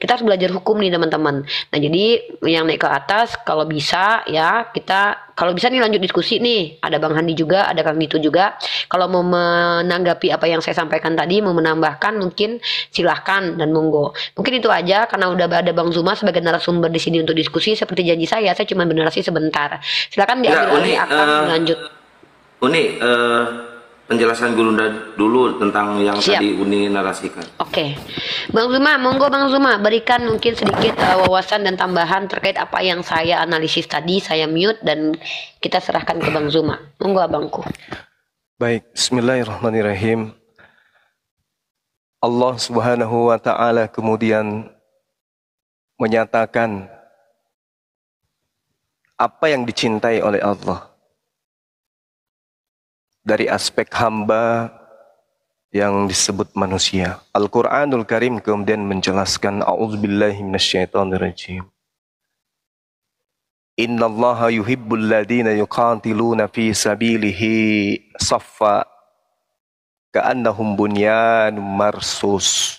kita harus belajar hukum nih teman-teman. Nah, jadi yang naik ke atas kalau bisa ya kita kalau bisa nih lanjut diskusi nih ada Bang Handi juga ada Kang Dito juga kalau mau menanggapi apa yang saya sampaikan tadi mau menambahkan mungkin silahkan dan monggo mungkin itu aja karena udah ada Bang Zuma sebagai narasumber di sini untuk diskusi seperti janji saya saya cuma benar sebentar Silahkan diambil ya, alih akan uh, lanjut Uni uh, penjelasan Gurunda dulu tentang yang Siap. tadi Uni narasikan. Oke, okay. Bang Zuma, monggo Bang Zuma berikan mungkin sedikit uh, wawasan dan tambahan terkait apa yang saya analisis tadi. Saya mute dan kita serahkan ke Bang Zuma. Monggo abangku. Baik, Bismillahirrahmanirrahim. Allah Subhanahu wa taala kemudian menyatakan apa yang dicintai oleh Allah dari aspek hamba yang disebut manusia. Al-Quranul Karim kemudian menjelaskan A'udzubillahi minasyaitonirrajim. Inna Allah yuhibbul ladina yuqantiluna fi sabilihi saffa ka'annahum bunyan marsus.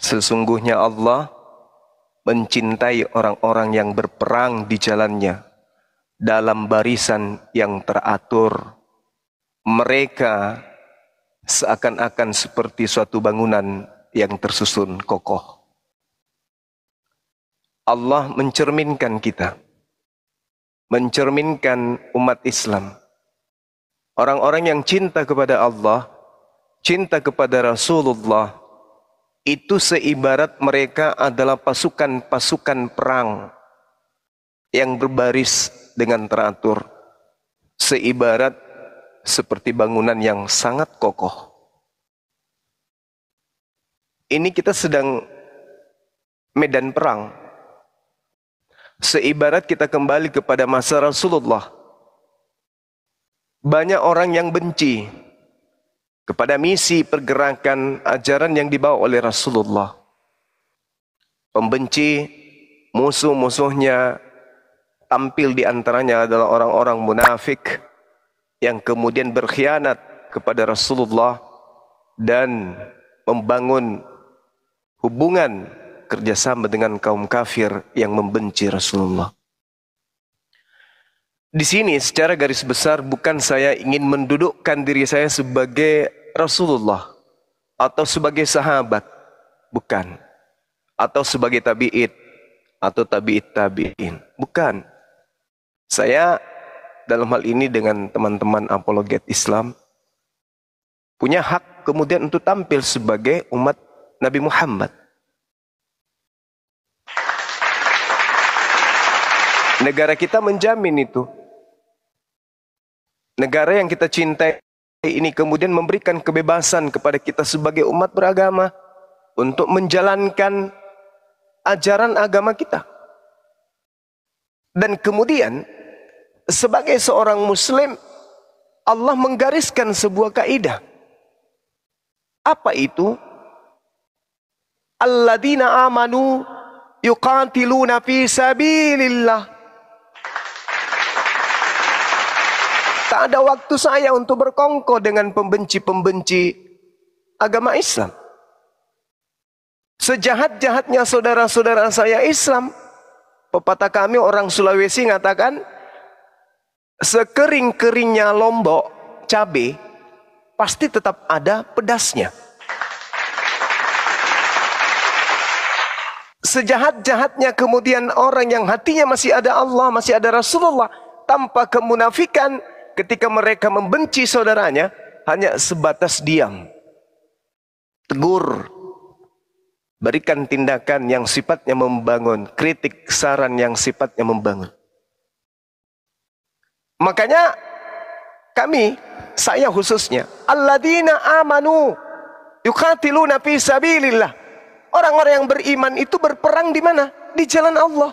Sesungguhnya Allah mencintai orang-orang yang berperang di jalannya dalam barisan yang teratur mereka seakan-akan seperti suatu bangunan yang tersusun kokoh. Allah mencerminkan kita, mencerminkan umat Islam. Orang-orang yang cinta kepada Allah, cinta kepada Rasulullah, itu seibarat mereka adalah pasukan-pasukan perang yang berbaris dengan teratur. Seibarat seperti bangunan yang sangat kokoh. Ini kita sedang medan perang. Seibarat kita kembali kepada masa Rasulullah. Banyak orang yang benci kepada misi pergerakan ajaran yang dibawa oleh Rasulullah. Pembenci musuh-musuhnya tampil di antaranya adalah orang-orang munafik yang kemudian berkhianat kepada Rasulullah dan membangun hubungan kerjasama dengan kaum kafir yang membenci Rasulullah. Di sini secara garis besar bukan saya ingin mendudukkan diri saya sebagai Rasulullah atau sebagai sahabat, bukan. Atau sebagai tabi'it atau tabi'it tabi'in, bukan. Saya dalam hal ini dengan teman-teman apologet Islam punya hak kemudian untuk tampil sebagai umat Nabi Muhammad. Negara kita menjamin itu. Negara yang kita cintai ini kemudian memberikan kebebasan kepada kita sebagai umat beragama untuk menjalankan ajaran agama kita. Dan kemudian sebagai seorang muslim Allah menggariskan sebuah kaidah. Apa itu? Alladzina amanu yuqatiluna fi sabilillah. Tak ada waktu saya untuk berkongko dengan pembenci-pembenci agama Islam. Sejahat-jahatnya saudara-saudara saya Islam, pepatah kami orang Sulawesi mengatakan, sekering-keringnya lombok cabe pasti tetap ada pedasnya. Sejahat-jahatnya kemudian orang yang hatinya masih ada Allah, masih ada Rasulullah tanpa kemunafikan ketika mereka membenci saudaranya hanya sebatas diam. Tegur. Berikan tindakan yang sifatnya membangun, kritik saran yang sifatnya membangun. Makanya kami, saya khususnya, alladzina amanu yuqatiluna fi sabilillah. Orang-orang yang beriman itu berperang di mana? Di jalan Allah.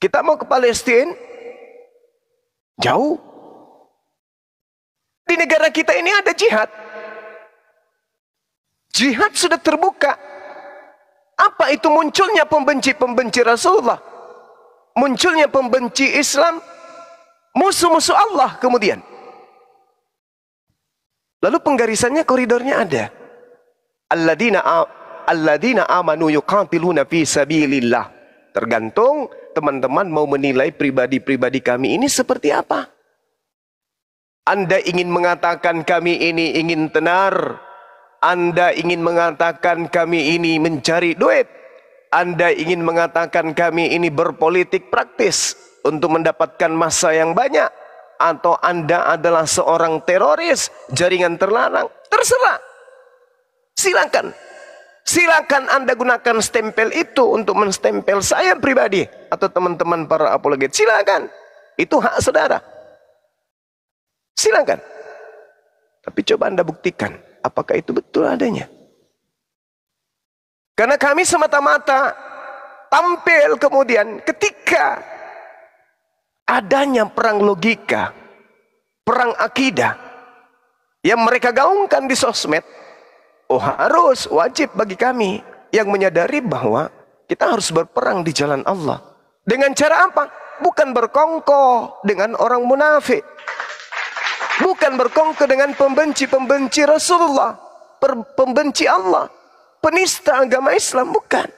Kita mau ke Palestina jauh. Di negara kita ini ada jihad. Jihad sudah terbuka apa itu munculnya pembenci-pembenci Rasulullah? Munculnya pembenci Islam, musuh-musuh Allah kemudian. Lalu penggarisannya koridornya ada. Alladina alladina amanu yuqatiluna fi sabilillah. Tergantung teman-teman mau menilai pribadi-pribadi kami ini seperti apa. Anda ingin mengatakan kami ini ingin tenar, anda ingin mengatakan kami ini mencari duit. Anda ingin mengatakan kami ini berpolitik praktis untuk mendapatkan masa yang banyak. Atau Anda adalah seorang teroris, jaringan terlarang. Terserah. Silakan. Silakan Anda gunakan stempel itu untuk menstempel saya pribadi atau teman-teman para apologet. Silakan. Itu hak saudara. Silakan. Tapi coba Anda buktikan apakah itu betul adanya. Karena kami semata-mata tampil kemudian ketika adanya perang logika, perang akidah yang mereka gaungkan di sosmed, oh harus wajib bagi kami yang menyadari bahwa kita harus berperang di jalan Allah. Dengan cara apa? Bukan berkongko dengan orang munafik. Bukan berkongke dengan pembenci-pembenci Rasulullah. Pembenci Allah. Penista agama Islam. Bukan.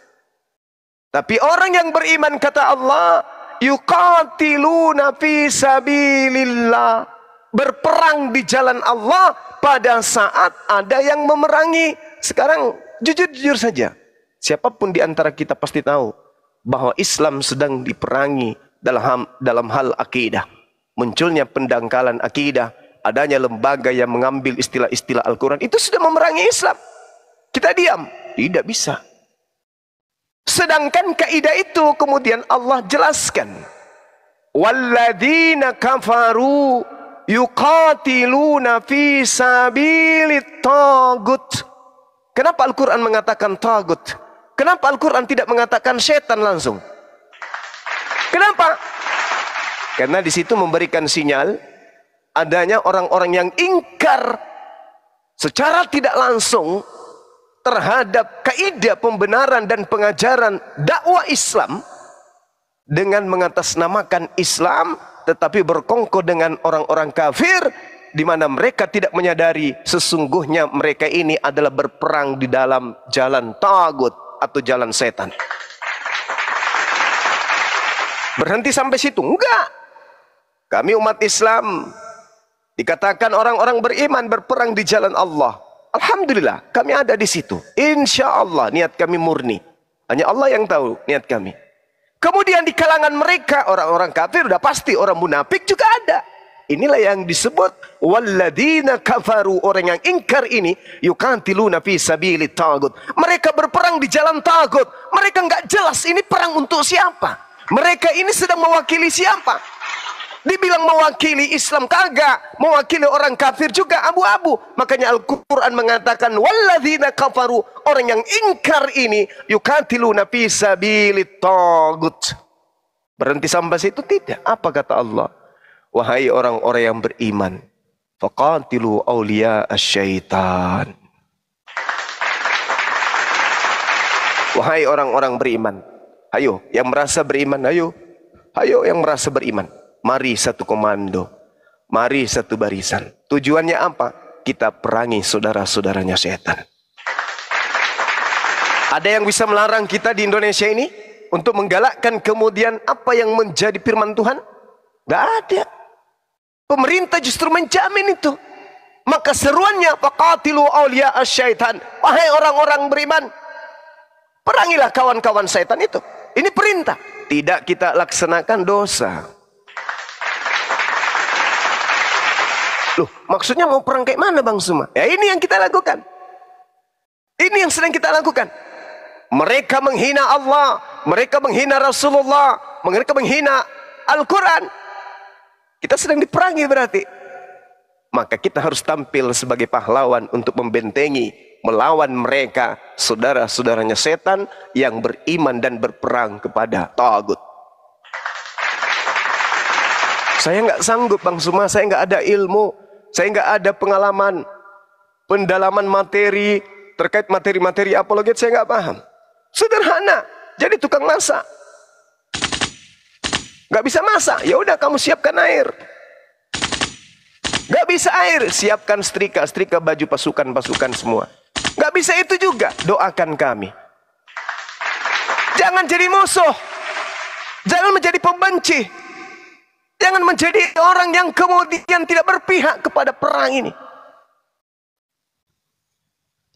Tapi orang yang beriman kata Allah. Yuqatiluna fi sabilillah. Berperang di jalan Allah. Pada saat ada yang memerangi. Sekarang jujur-jujur saja. Siapapun di antara kita pasti tahu. Bahwa Islam sedang diperangi dalam, dalam hal akidah munculnya pendangkalan akidah, adanya lembaga yang mengambil istilah-istilah Al-Quran itu sudah memerangi Islam. Kita diam. Tidak bisa. Sedangkan kaidah itu kemudian Allah jelaskan. Walladzina kafaru yuqatiluna fi tagut. Kenapa Al-Quran mengatakan tagut? Kenapa Al-Quran tidak mengatakan setan langsung? Kenapa? Karena di situ memberikan sinyal adanya orang-orang yang ingkar secara tidak langsung terhadap kaidah pembenaran dan pengajaran dakwah Islam dengan mengatasnamakan Islam tetapi berkongko dengan orang-orang kafir di mana mereka tidak menyadari sesungguhnya mereka ini adalah berperang di dalam jalan tagut atau jalan setan. Berhenti sampai situ? Enggak. Kami umat Islam Dikatakan orang-orang beriman berperang di jalan Allah. Alhamdulillah, kami ada di situ. Insya Allah niat kami murni. Hanya Allah yang tahu niat kami. Kemudian di kalangan mereka orang-orang kafir sudah pasti orang munafik juga ada. Inilah yang disebut walladina kafaru orang yang ingkar ini yukanti luna sabili tagut. Mereka berperang di jalan tagut. Mereka nggak jelas ini perang untuk siapa. Mereka ini sedang mewakili siapa? Dibilang mewakili Islam kagak, mewakili orang kafir juga abu-abu. Makanya Al-Qur'an mengatakan walladzina kafaru, orang yang ingkar ini yukatiluna fi sabilit tagut. Berhenti sampai situ tidak. Apa kata Allah? Wahai orang-orang yang beriman, faqatilu aulia asyaitan. Wahai orang-orang beriman, ayo yang merasa beriman, ayo. Ayo yang merasa beriman Mari satu komando. Mari satu barisan. Tujuannya apa? Kita perangi saudara-saudaranya setan. Ada yang bisa melarang kita di Indonesia ini untuk menggalakkan kemudian apa yang menjadi firman Tuhan? Tidak ada. Pemerintah justru menjamin itu. Maka seruannya faqatilu aulia asyaitan. Wahai orang-orang beriman, perangilah kawan-kawan setan itu. Ini perintah. Tidak kita laksanakan dosa. Loh, maksudnya mau perang kayak mana Bang Suma? Ya ini yang kita lakukan. Ini yang sedang kita lakukan. Mereka menghina Allah, mereka menghina Rasulullah, mereka menghina Al-Quran. Kita sedang diperangi berarti. Maka kita harus tampil sebagai pahlawan untuk membentengi, melawan mereka, saudara-saudaranya setan yang beriman dan berperang kepada Tagut. Saya nggak sanggup Bang Suma, saya nggak ada ilmu saya nggak ada pengalaman pendalaman materi terkait materi-materi apologet saya nggak paham. Sederhana, jadi tukang masak. Nggak bisa masak, ya udah kamu siapkan air. Nggak bisa air, siapkan setrika, setrika baju pasukan-pasukan semua. Nggak bisa itu juga, doakan kami. Jangan jadi musuh. Jangan menjadi pembenci. Jangan menjadi orang yang kemudian tidak berpihak kepada perang ini.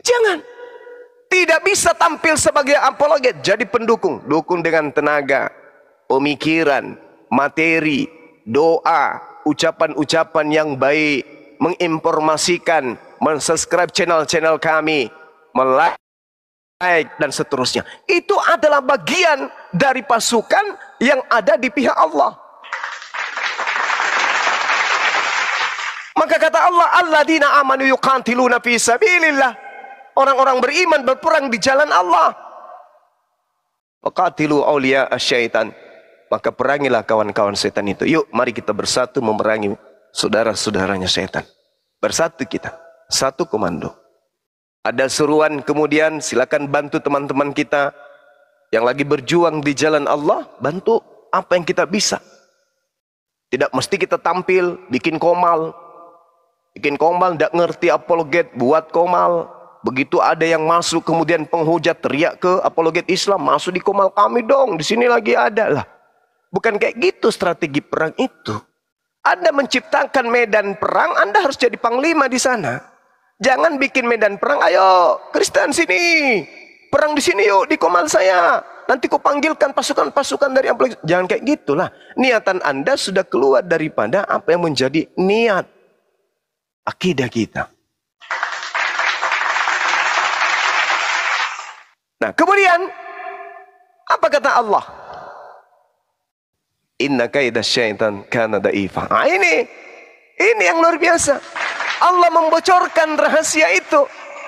Jangan. Tidak bisa tampil sebagai apologet. Jadi pendukung. Dukung dengan tenaga, pemikiran, materi, doa, ucapan-ucapan yang baik. Menginformasikan, mensubscribe channel-channel kami. Melak baik dan seterusnya. Itu adalah bagian dari pasukan yang ada di pihak Allah. Maka kata Allah, Allah dina amanu yuqatiluna fi sabilillah. Orang-orang beriman berperang di jalan Allah. Waqatilu aulia asyaitan. Maka perangilah kawan-kawan setan itu. Yuk, mari kita bersatu memerangi saudara-saudaranya setan. Bersatu kita. Satu komando. Ada seruan kemudian silakan bantu teman-teman kita yang lagi berjuang di jalan Allah, bantu apa yang kita bisa. Tidak mesti kita tampil, bikin komal, Bikin komal tidak ngerti apologet, buat komal. Begitu ada yang masuk kemudian penghujat teriak ke apologet Islam, masuk di komal kami dong, di sini lagi ada lah. Bukan kayak gitu strategi perang itu. Anda menciptakan medan perang, Anda harus jadi panglima di sana. Jangan bikin medan perang, ayo Kristen sini. Perang di sini yuk, di komal saya. Nanti ku panggilkan pasukan-pasukan dari apologet. Jangan kayak gitulah. Niatan Anda sudah keluar daripada apa yang menjadi niat akidah kita. Nah, kemudian apa kata Allah? Inna kaida syaitan kana da'ifa. Nah, ini ini yang luar biasa. Allah membocorkan rahasia itu.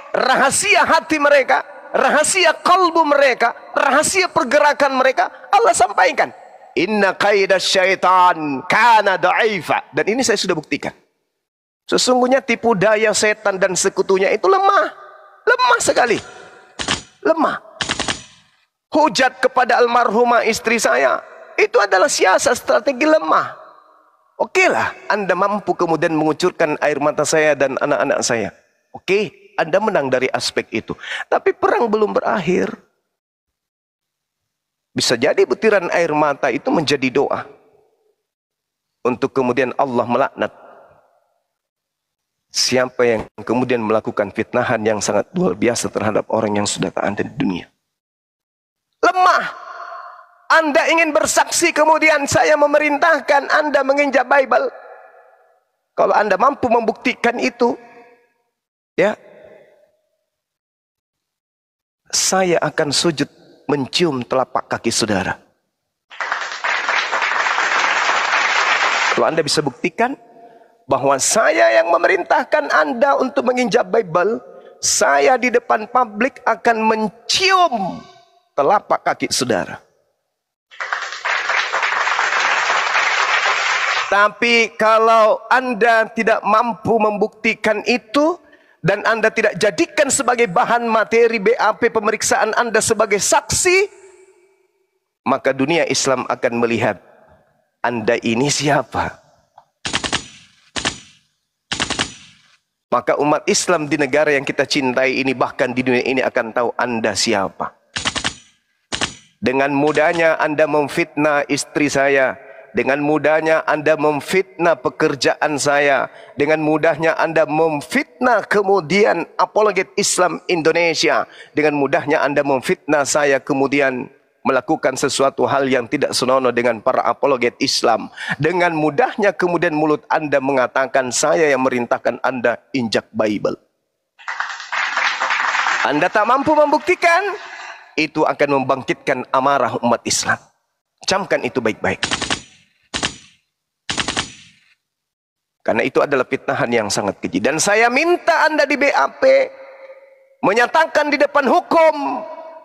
Rahasia hati mereka, rahasia kalbu mereka, rahasia pergerakan mereka Allah sampaikan. Inna kaidah syaitan kana da'ifa. Dan ini saya sudah buktikan. Sesungguhnya tipu daya setan dan sekutunya itu lemah. Lemah sekali. Lemah. Hujat kepada almarhumah istri saya. Itu adalah siasat strategi lemah. Oke lah, Anda mampu kemudian mengucurkan air mata saya dan anak-anak saya. Oke, okay, Anda menang dari aspek itu. Tapi perang belum berakhir. Bisa jadi butiran air mata itu menjadi doa. Untuk kemudian Allah melaknat Siapa yang kemudian melakukan fitnahan yang sangat luar biasa terhadap orang yang sudah taat di dunia. Lemah. Anda ingin bersaksi kemudian saya memerintahkan Anda menginjak Bible. Kalau Anda mampu membuktikan itu, ya, saya akan sujud mencium telapak kaki saudara. Kalau Anda bisa buktikan, bahwa saya yang memerintahkan Anda untuk menginjak Bible, saya di depan publik akan mencium telapak kaki saudara. Tapi kalau Anda tidak mampu membuktikan itu dan Anda tidak jadikan sebagai bahan materi BAP pemeriksaan Anda sebagai saksi, maka dunia Islam akan melihat Anda ini siapa? Maka umat Islam di negara yang kita cintai ini bahkan di dunia ini akan tahu Anda siapa. Dengan mudahnya Anda memfitnah istri saya, dengan mudahnya Anda memfitnah pekerjaan saya, dengan mudahnya Anda memfitnah kemudian apologet Islam Indonesia, dengan mudahnya Anda memfitnah saya kemudian melakukan sesuatu hal yang tidak senonoh dengan para apologet Islam. Dengan mudahnya kemudian mulut Anda mengatakan saya yang merintahkan Anda injak Bible. Anda tak mampu membuktikan, itu akan membangkitkan amarah umat Islam. Camkan itu baik-baik. Karena itu adalah fitnahan yang sangat keji. Dan saya minta Anda di BAP menyatakan di depan hukum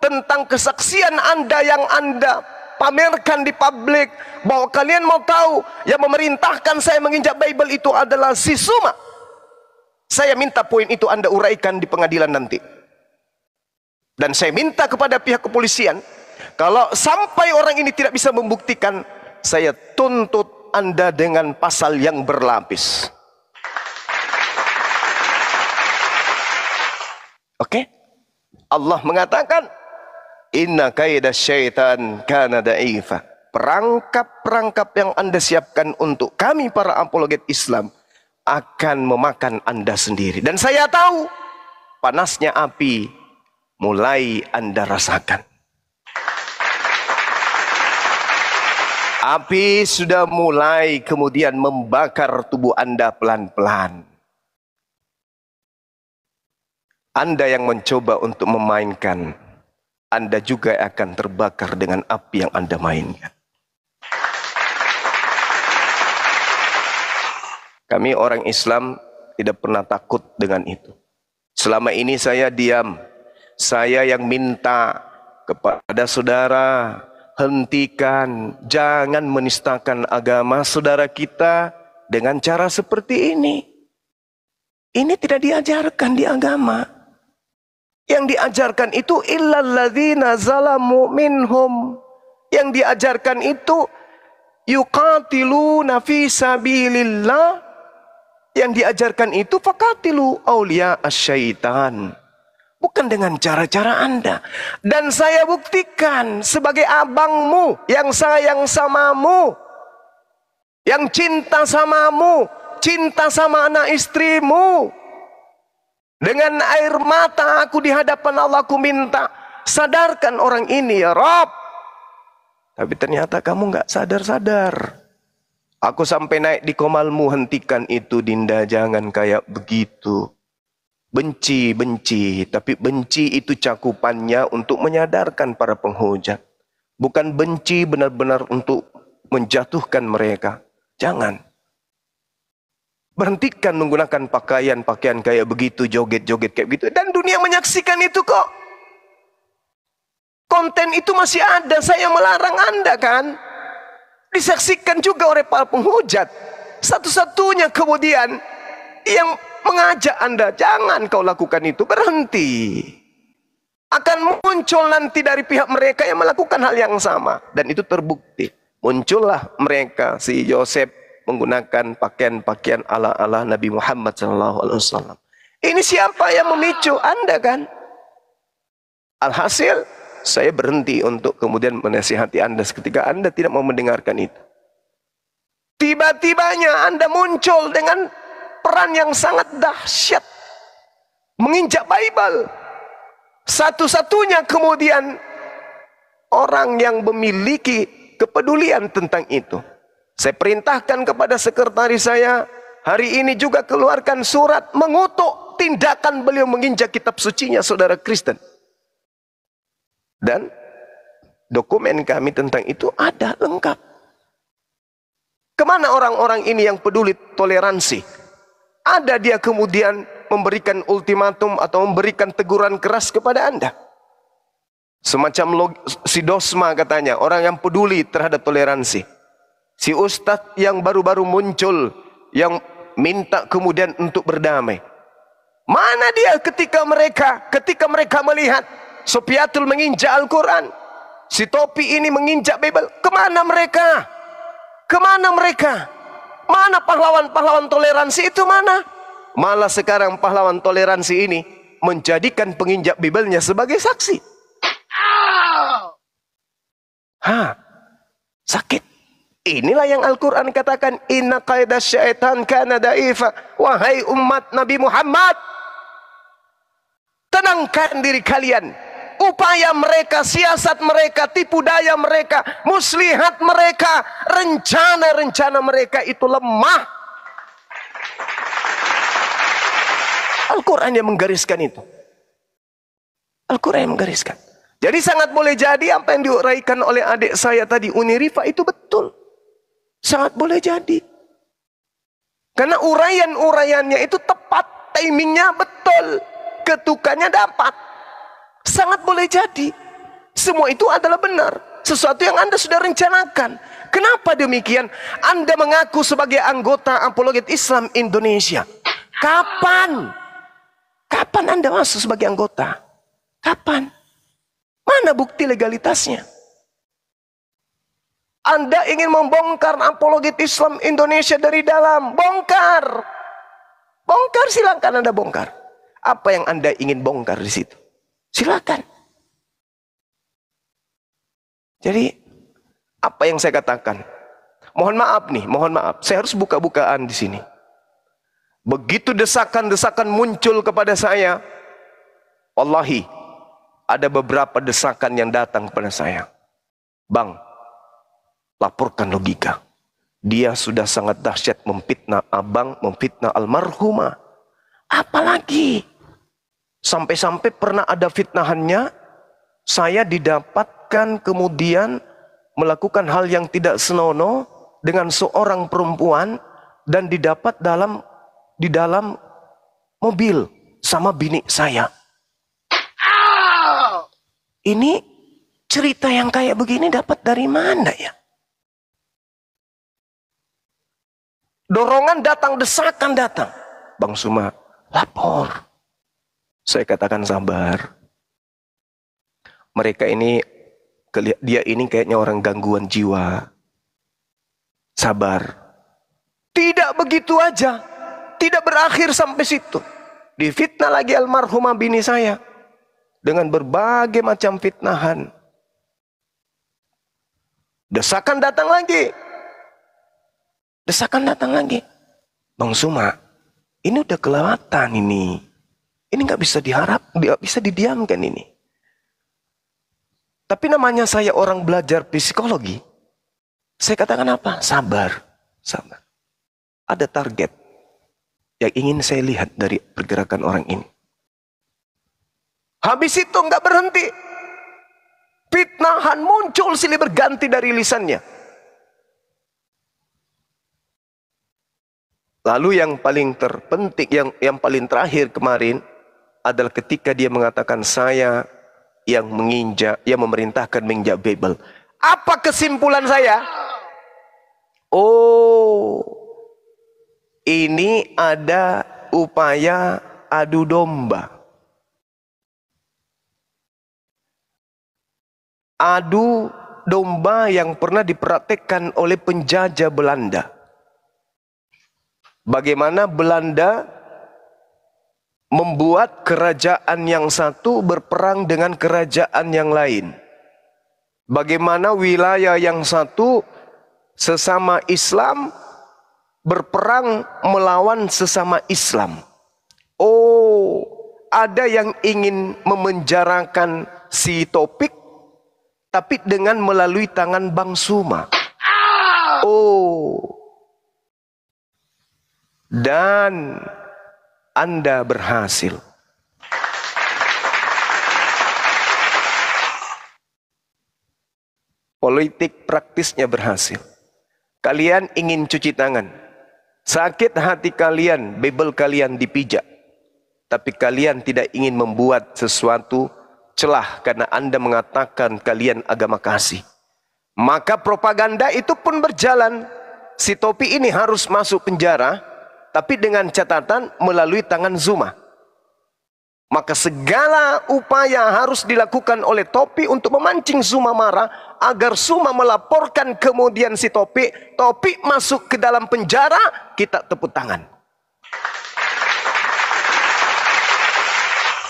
tentang kesaksian Anda yang Anda pamerkan di publik bahwa kalian mau tahu yang memerintahkan saya menginjak Bible itu adalah si Suma. Saya minta poin itu Anda uraikan di pengadilan nanti. Dan saya minta kepada pihak kepolisian, kalau sampai orang ini tidak bisa membuktikan, saya tuntut Anda dengan pasal yang berlapis. Oke? Okay? Allah mengatakan, Inna kaida syaitan kana da'ifah. Perangkap-perangkap yang Anda siapkan untuk kami para apologet Islam akan memakan Anda sendiri. Dan saya tahu panasnya api mulai Anda rasakan. Api sudah mulai kemudian membakar tubuh Anda pelan-pelan. Anda yang mencoba untuk memainkan anda juga akan terbakar dengan api yang Anda mainkan. Kami orang Islam tidak pernah takut dengan itu. Selama ini saya diam. Saya yang minta kepada saudara, hentikan, jangan menistakan agama saudara kita dengan cara seperti ini. Ini tidak diajarkan di agama. Yang diajarkan itu illalladzina zalamu minhum. Yang diajarkan itu yuqatiluna fi sabilillah. Yang diajarkan itu fakatilu aulia asyaitan. Bukan dengan cara-cara Anda. Dan saya buktikan sebagai abangmu yang sayang samamu. Yang cinta samamu. Cinta sama anak istrimu dengan air mata aku di hadapan Allah aku minta, sadarkan orang ini ya Rob. Tapi ternyata kamu nggak sadar-sadar. Aku sampai naik di komalmu, hentikan itu Dinda, jangan kayak begitu. Benci, benci, tapi benci itu cakupannya untuk menyadarkan para penghujat. Bukan benci benar-benar untuk menjatuhkan mereka. Jangan. Berhentikan menggunakan pakaian-pakaian kayak begitu, joget-joget kayak begitu. Dan dunia menyaksikan itu kok. Konten itu masih ada, saya melarang Anda kan. Disaksikan juga oleh para penghujat. Satu-satunya kemudian yang mengajak Anda, jangan kau lakukan itu, berhenti. Akan muncul nanti dari pihak mereka yang melakukan hal yang sama. Dan itu terbukti. Muncullah mereka, si Yosef menggunakan pakaian-pakaian ala-ala Nabi Muhammad SAW. Ini siapa yang memicu Anda kan? Alhasil, saya berhenti untuk kemudian menasihati Anda ketika Anda tidak mau mendengarkan itu. Tiba-tibanya Anda muncul dengan peran yang sangat dahsyat. Menginjak Bible. Satu-satunya kemudian orang yang memiliki kepedulian tentang itu. Saya perintahkan kepada sekretaris saya, hari ini juga keluarkan surat mengutuk tindakan beliau menginjak kitab sucinya saudara Kristen. Dan dokumen kami tentang itu ada lengkap. Kemana orang-orang ini yang peduli toleransi? Ada dia kemudian memberikan ultimatum atau memberikan teguran keras kepada Anda. Semacam log- sidosma katanya, orang yang peduli terhadap toleransi. Si ustadz yang baru-baru muncul yang minta kemudian untuk berdamai. Mana dia ketika mereka ketika mereka melihat Sofiatul menginjak Al-Quran. Si topi ini menginjak Bible. Kemana mereka? Kemana mereka? Mana pahlawan-pahlawan toleransi itu mana? Malah sekarang pahlawan toleransi ini menjadikan penginjak Bible-nya sebagai saksi. Hah, sakit. Inilah yang Al-Quran katakan. Inna qaida syaitan kana da'ifa. Wahai umat Nabi Muhammad. Tenangkan diri kalian. Upaya mereka, siasat mereka, tipu daya mereka, muslihat mereka, rencana-rencana mereka itu lemah. Al-Quran yang menggariskan itu. Al-Quran yang menggariskan. Jadi sangat boleh jadi apa yang diuraikan oleh adik saya tadi Uni Rifa, itu betul. Sangat boleh jadi. Karena uraian-uraiannya itu tepat, timingnya betul, ketukannya dapat. Sangat boleh jadi. Semua itu adalah benar. Sesuatu yang Anda sudah rencanakan. Kenapa demikian? Anda mengaku sebagai anggota apologet Islam Indonesia. Kapan? Kapan Anda masuk sebagai anggota? Kapan? Mana bukti legalitasnya? Anda ingin membongkar apologet Islam Indonesia dari dalam, bongkar. Bongkar silakan Anda bongkar. Apa yang Anda ingin bongkar di situ? Silakan. Jadi apa yang saya katakan? Mohon maaf nih, mohon maaf. Saya harus buka-bukaan di sini. Begitu desakan-desakan muncul kepada saya, wallahi ada beberapa desakan yang datang kepada saya. Bang, Laporkan logika. Dia sudah sangat dahsyat memfitnah abang, memfitnah almarhumah. Apalagi sampai-sampai pernah ada fitnahannya, saya didapatkan kemudian melakukan hal yang tidak senonoh dengan seorang perempuan dan didapat dalam di dalam mobil sama bini saya. Ini cerita yang kayak begini dapat dari mana ya? Dorongan datang, desakan datang. Bang Suma, lapor. Saya katakan sabar. Mereka ini, dia ini kayaknya orang gangguan jiwa. Sabar. Tidak begitu aja. Tidak berakhir sampai situ. Difitnah lagi almarhumah bini saya. Dengan berbagai macam fitnahan. Desakan datang lagi. Desakan datang lagi. Bang Suma, ini udah kelewatan ini. Ini nggak bisa diharap, nggak bisa didiamkan ini. Tapi namanya saya orang belajar psikologi. Saya katakan apa? Sabar, sabar. Ada target yang ingin saya lihat dari pergerakan orang ini. Habis itu nggak berhenti. Fitnahan muncul silih berganti dari lisannya. Lalu yang paling terpenting, yang yang paling terakhir kemarin adalah ketika dia mengatakan saya yang menginjak, yang memerintahkan menginjak Babel. Apa kesimpulan saya? Oh, ini ada upaya adu domba. Adu domba yang pernah dipraktekkan oleh penjajah Belanda. Bagaimana Belanda membuat kerajaan yang satu berperang dengan kerajaan yang lain. Bagaimana wilayah yang satu sesama Islam berperang melawan sesama Islam. Oh, ada yang ingin memenjarakan si topik tapi dengan melalui tangan Bang Suma. Oh, dan Anda berhasil. Politik praktisnya berhasil. Kalian ingin cuci tangan. Sakit hati kalian, bebel kalian dipijak. Tapi kalian tidak ingin membuat sesuatu celah karena Anda mengatakan kalian agama kasih. Maka propaganda itu pun berjalan. Si topi ini harus masuk penjara tapi dengan catatan melalui tangan Zuma. Maka segala upaya harus dilakukan oleh Topi untuk memancing Zuma marah agar Zuma melaporkan kemudian si Topi, Topi masuk ke dalam penjara, kita tepuk tangan.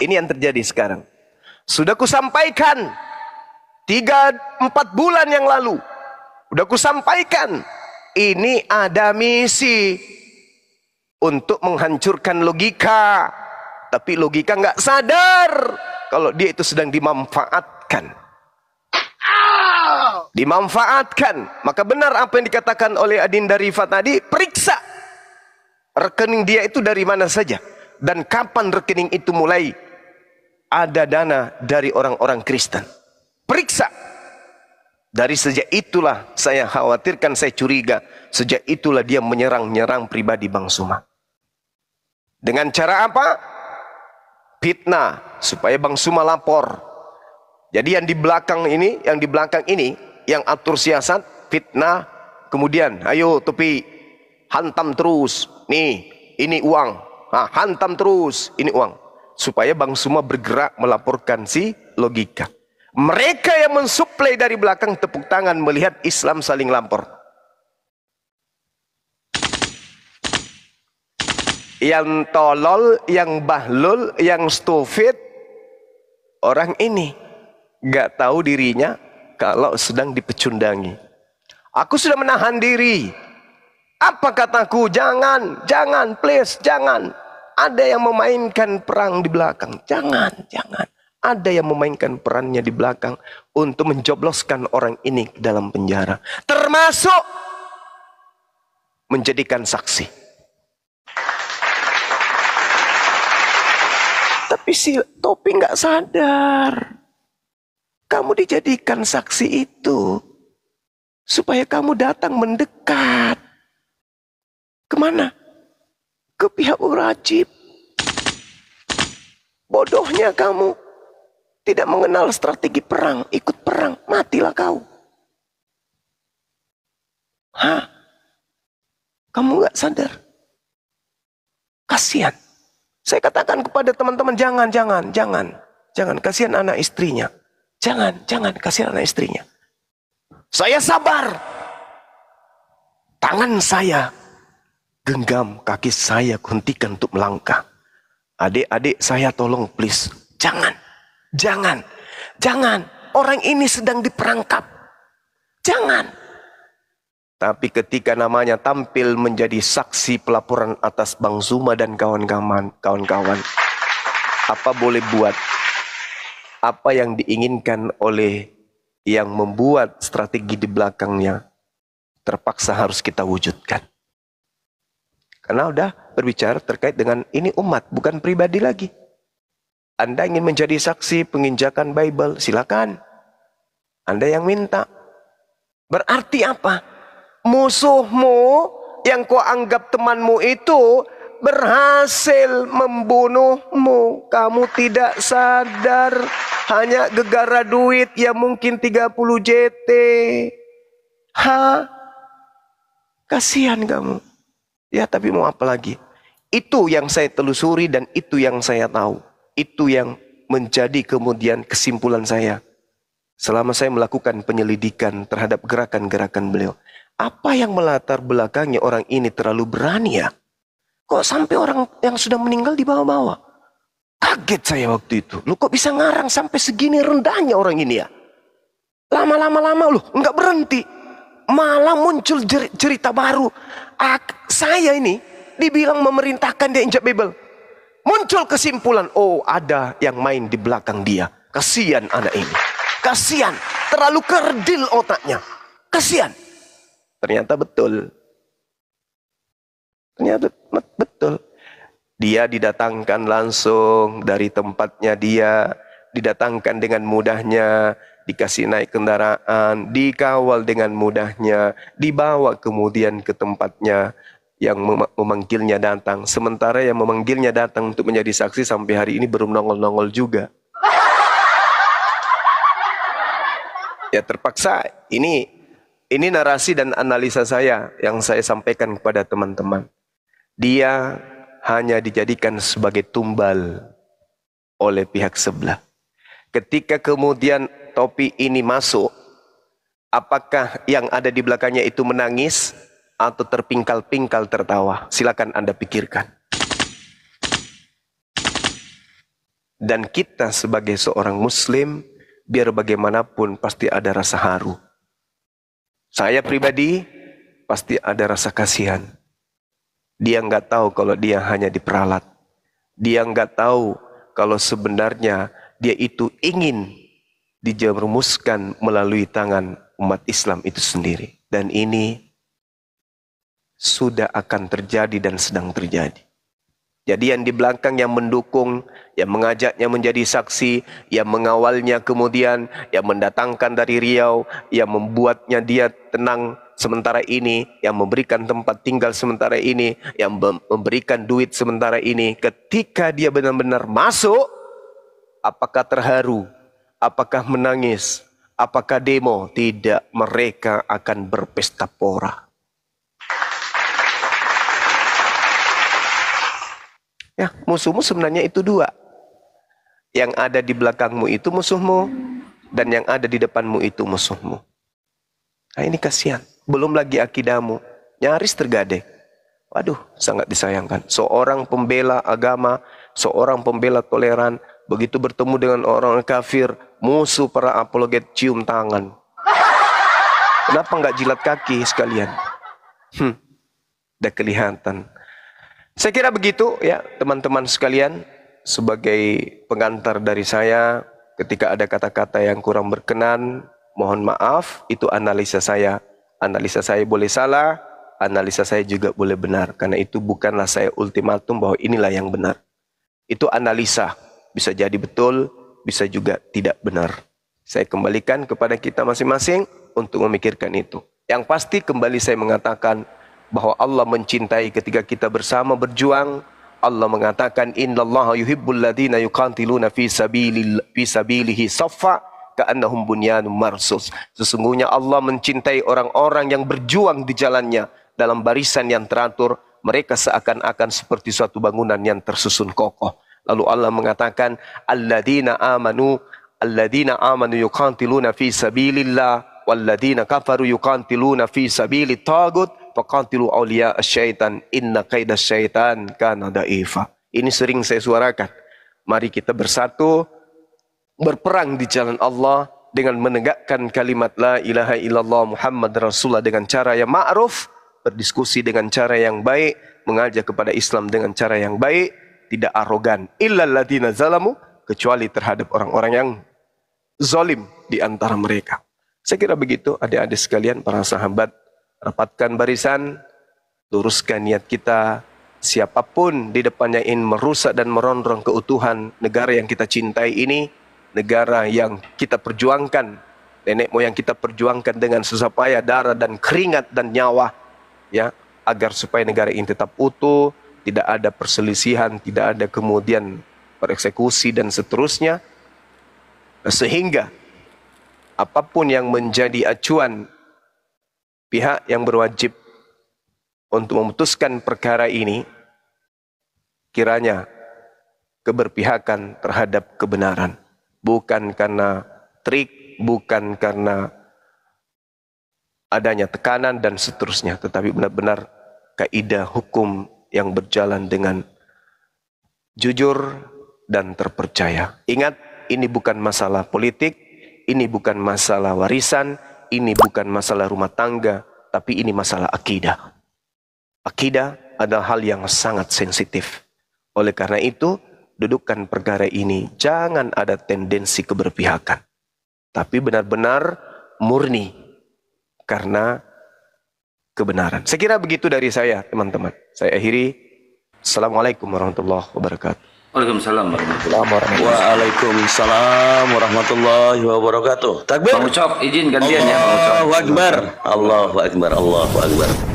Ini yang terjadi sekarang. Sudah sampaikan tiga empat bulan yang lalu. Sudah sampaikan ini ada misi untuk menghancurkan logika. Tapi logika nggak sadar kalau dia itu sedang dimanfaatkan. Dimanfaatkan. Maka benar apa yang dikatakan oleh Adinda Rifa tadi, periksa rekening dia itu dari mana saja dan kapan rekening itu mulai ada dana dari orang-orang Kristen. Periksa. Dari sejak itulah saya khawatirkan, saya curiga. Sejak itulah dia menyerang-nyerang pribadi Bang Suma. Dengan cara apa? Fitnah supaya Bang Suma lapor. Jadi yang di belakang ini, yang di belakang ini yang atur siasat, fitnah, kemudian ayo tepi hantam terus. Nih, ini uang. Nah, hantam terus, ini uang. Supaya Bang Suma bergerak melaporkan si logika. Mereka yang mensuplai dari belakang tepuk tangan melihat Islam saling lapor. yang tolol, yang bahlul, yang stufid orang ini gak tahu dirinya kalau sedang dipecundangi. Aku sudah menahan diri. Apa kataku? Jangan, jangan, please, jangan. Ada yang memainkan perang di belakang. Jangan, jangan. Ada yang memainkan perannya di belakang untuk menjobloskan orang ini ke dalam penjara. Termasuk menjadikan saksi. si topi nggak sadar. Kamu dijadikan saksi itu supaya kamu datang mendekat. Kemana? Ke pihak urajib. Bodohnya kamu tidak mengenal strategi perang, ikut perang, matilah kau. Hah? Kamu gak sadar? Kasihan. Saya katakan kepada teman-teman, jangan, jangan, jangan. Jangan, kasihan anak istrinya. Jangan, jangan, kasihan anak istrinya. Saya sabar. Tangan saya genggam kaki saya hentikan untuk melangkah. Adik-adik saya tolong please. Jangan. Jangan. Jangan. Orang ini sedang diperangkap. Jangan. Tapi ketika namanya tampil menjadi saksi pelaporan atas Bang Zuma dan kawan-kawan, kawan-kawan, apa boleh buat? Apa yang diinginkan oleh yang membuat strategi di belakangnya terpaksa harus kita wujudkan. Karena udah berbicara terkait dengan ini umat, bukan pribadi lagi. Anda ingin menjadi saksi penginjakan Bible, silakan. Anda yang minta. Berarti apa? musuhmu yang kau anggap temanmu itu berhasil membunuhmu. Kamu tidak sadar hanya gegara duit ya mungkin 30 JT. Ha? Kasihan kamu. Ya tapi mau apa lagi? Itu yang saya telusuri dan itu yang saya tahu. Itu yang menjadi kemudian kesimpulan saya. Selama saya melakukan penyelidikan terhadap gerakan-gerakan beliau. Apa yang melatar belakangnya orang ini terlalu berani ya? Kok sampai orang yang sudah meninggal di bawah-bawah? Kaget saya waktu itu. Lu kok bisa ngarang sampai segini rendahnya orang ini ya? Lama-lama lama lu nggak berhenti. Malah muncul cerita baru. Ak saya ini dibilang memerintahkan dia injak bebel. Muncul kesimpulan, oh ada yang main di belakang dia. Kasian anak ini. kasian, terlalu kerdil otaknya. kasian. Ternyata betul. Ternyata betul. Dia didatangkan langsung dari tempatnya dia, didatangkan dengan mudahnya, dikasih naik kendaraan, dikawal dengan mudahnya, dibawa kemudian ke tempatnya yang memanggilnya datang. Sementara yang memanggilnya datang untuk menjadi saksi sampai hari ini belum nongol-nongol juga. Ya terpaksa ini ini narasi dan analisa saya yang saya sampaikan kepada teman-teman. Dia hanya dijadikan sebagai tumbal oleh pihak sebelah. Ketika kemudian topi ini masuk, apakah yang ada di belakangnya itu menangis atau terpingkal-pingkal tertawa? Silakan Anda pikirkan. Dan kita sebagai seorang muslim, biar bagaimanapun pasti ada rasa haru. Saya pribadi pasti ada rasa kasihan. Dia nggak tahu kalau dia hanya diperalat. Dia nggak tahu kalau sebenarnya dia itu ingin dijerumuskan melalui tangan umat Islam itu sendiri. Dan ini sudah akan terjadi dan sedang terjadi. Jadi yang di belakang yang mendukung, yang mengajaknya menjadi saksi, yang mengawalnya kemudian, yang mendatangkan dari Riau, yang membuatnya dia tenang sementara ini, yang memberikan tempat tinggal sementara ini, yang memberikan duit sementara ini. Ketika dia benar-benar masuk, apakah terharu? Apakah menangis? Apakah demo? Tidak, mereka akan berpesta pora. Ya, musuhmu sebenarnya itu dua. Yang ada di belakangmu itu musuhmu dan yang ada di depanmu itu musuhmu. Nah, ini kasihan. Belum lagi akidamu nyaris tergadek. Waduh, sangat disayangkan. Seorang pembela agama, seorang pembela toleran, begitu bertemu dengan orang kafir, musuh para apologet cium tangan. Kenapa nggak jilat kaki sekalian? Hmm, udah kelihatan saya kira begitu ya teman-teman sekalian sebagai pengantar dari saya ketika ada kata-kata yang kurang berkenan mohon maaf itu analisa saya. Analisa saya boleh salah, analisa saya juga boleh benar karena itu bukanlah saya ultimatum bahwa inilah yang benar. Itu analisa bisa jadi betul, bisa juga tidak benar. Saya kembalikan kepada kita masing-masing untuk memikirkan itu. Yang pasti kembali saya mengatakan bahwa Allah mencintai ketika kita bersama berjuang. Allah mengatakan innallaha yuhibbul ladina yuqatiluna fi sabilillah fi sabilihi saffa ka'annahum bunyanun marsus. Sesungguhnya Allah mencintai orang-orang yang berjuang di jalannya dalam barisan yang teratur, mereka seakan-akan seperti suatu bangunan yang tersusun kokoh. Lalu Allah mengatakan alladzina amanu alladzina amanu yuqatiluna fi sabilillah walladzina kafaru yuqatiluna fi sabilit tagut Paqatilu awliya syaitan inna kaidah syaitan kana da'ifa. Ini sering saya suarakan. Mari kita bersatu, berperang di jalan Allah dengan menegakkan kalimat la ilaha illallah Muhammad Rasulullah dengan cara yang ma'ruf, berdiskusi dengan cara yang baik, mengajak kepada Islam dengan cara yang baik, tidak arogan. Illal ladina zalamu, kecuali terhadap orang-orang yang zolim di antara mereka. Saya kira begitu adik-adik sekalian para sahabat Rapatkan barisan, luruskan niat kita. Siapapun di depannya ingin merusak dan merondong keutuhan negara yang kita cintai ini, negara yang kita perjuangkan, nenek moyang kita perjuangkan dengan susah payah, darah dan keringat dan nyawa, ya, agar supaya negara ini tetap utuh, tidak ada perselisihan, tidak ada kemudian pereksekusi dan seterusnya. Sehingga apapun yang menjadi acuan pihak yang berwajib untuk memutuskan perkara ini kiranya keberpihakan terhadap kebenaran bukan karena trik bukan karena adanya tekanan dan seterusnya tetapi benar-benar kaidah hukum yang berjalan dengan jujur dan terpercaya ingat ini bukan masalah politik ini bukan masalah warisan ini bukan masalah rumah tangga, tapi ini masalah akidah. Akidah adalah hal yang sangat sensitif. Oleh karena itu, dudukkan perkara ini. Jangan ada tendensi keberpihakan. Tapi benar-benar murni. Karena kebenaran. Saya kira begitu dari saya, teman-teman. Saya akhiri. Assalamualaikum warahmatullahi wabarakatuh. Waalaikumsalam warahmatullahi wabarakatuh. Waalaikumsalam warahmatullahi wabarakatuh. Takbir. Bang Ucok, izin gantian Allah ya Bang Ucok. Allahu Akbar. Allahu Akbar. Allahu Akbar.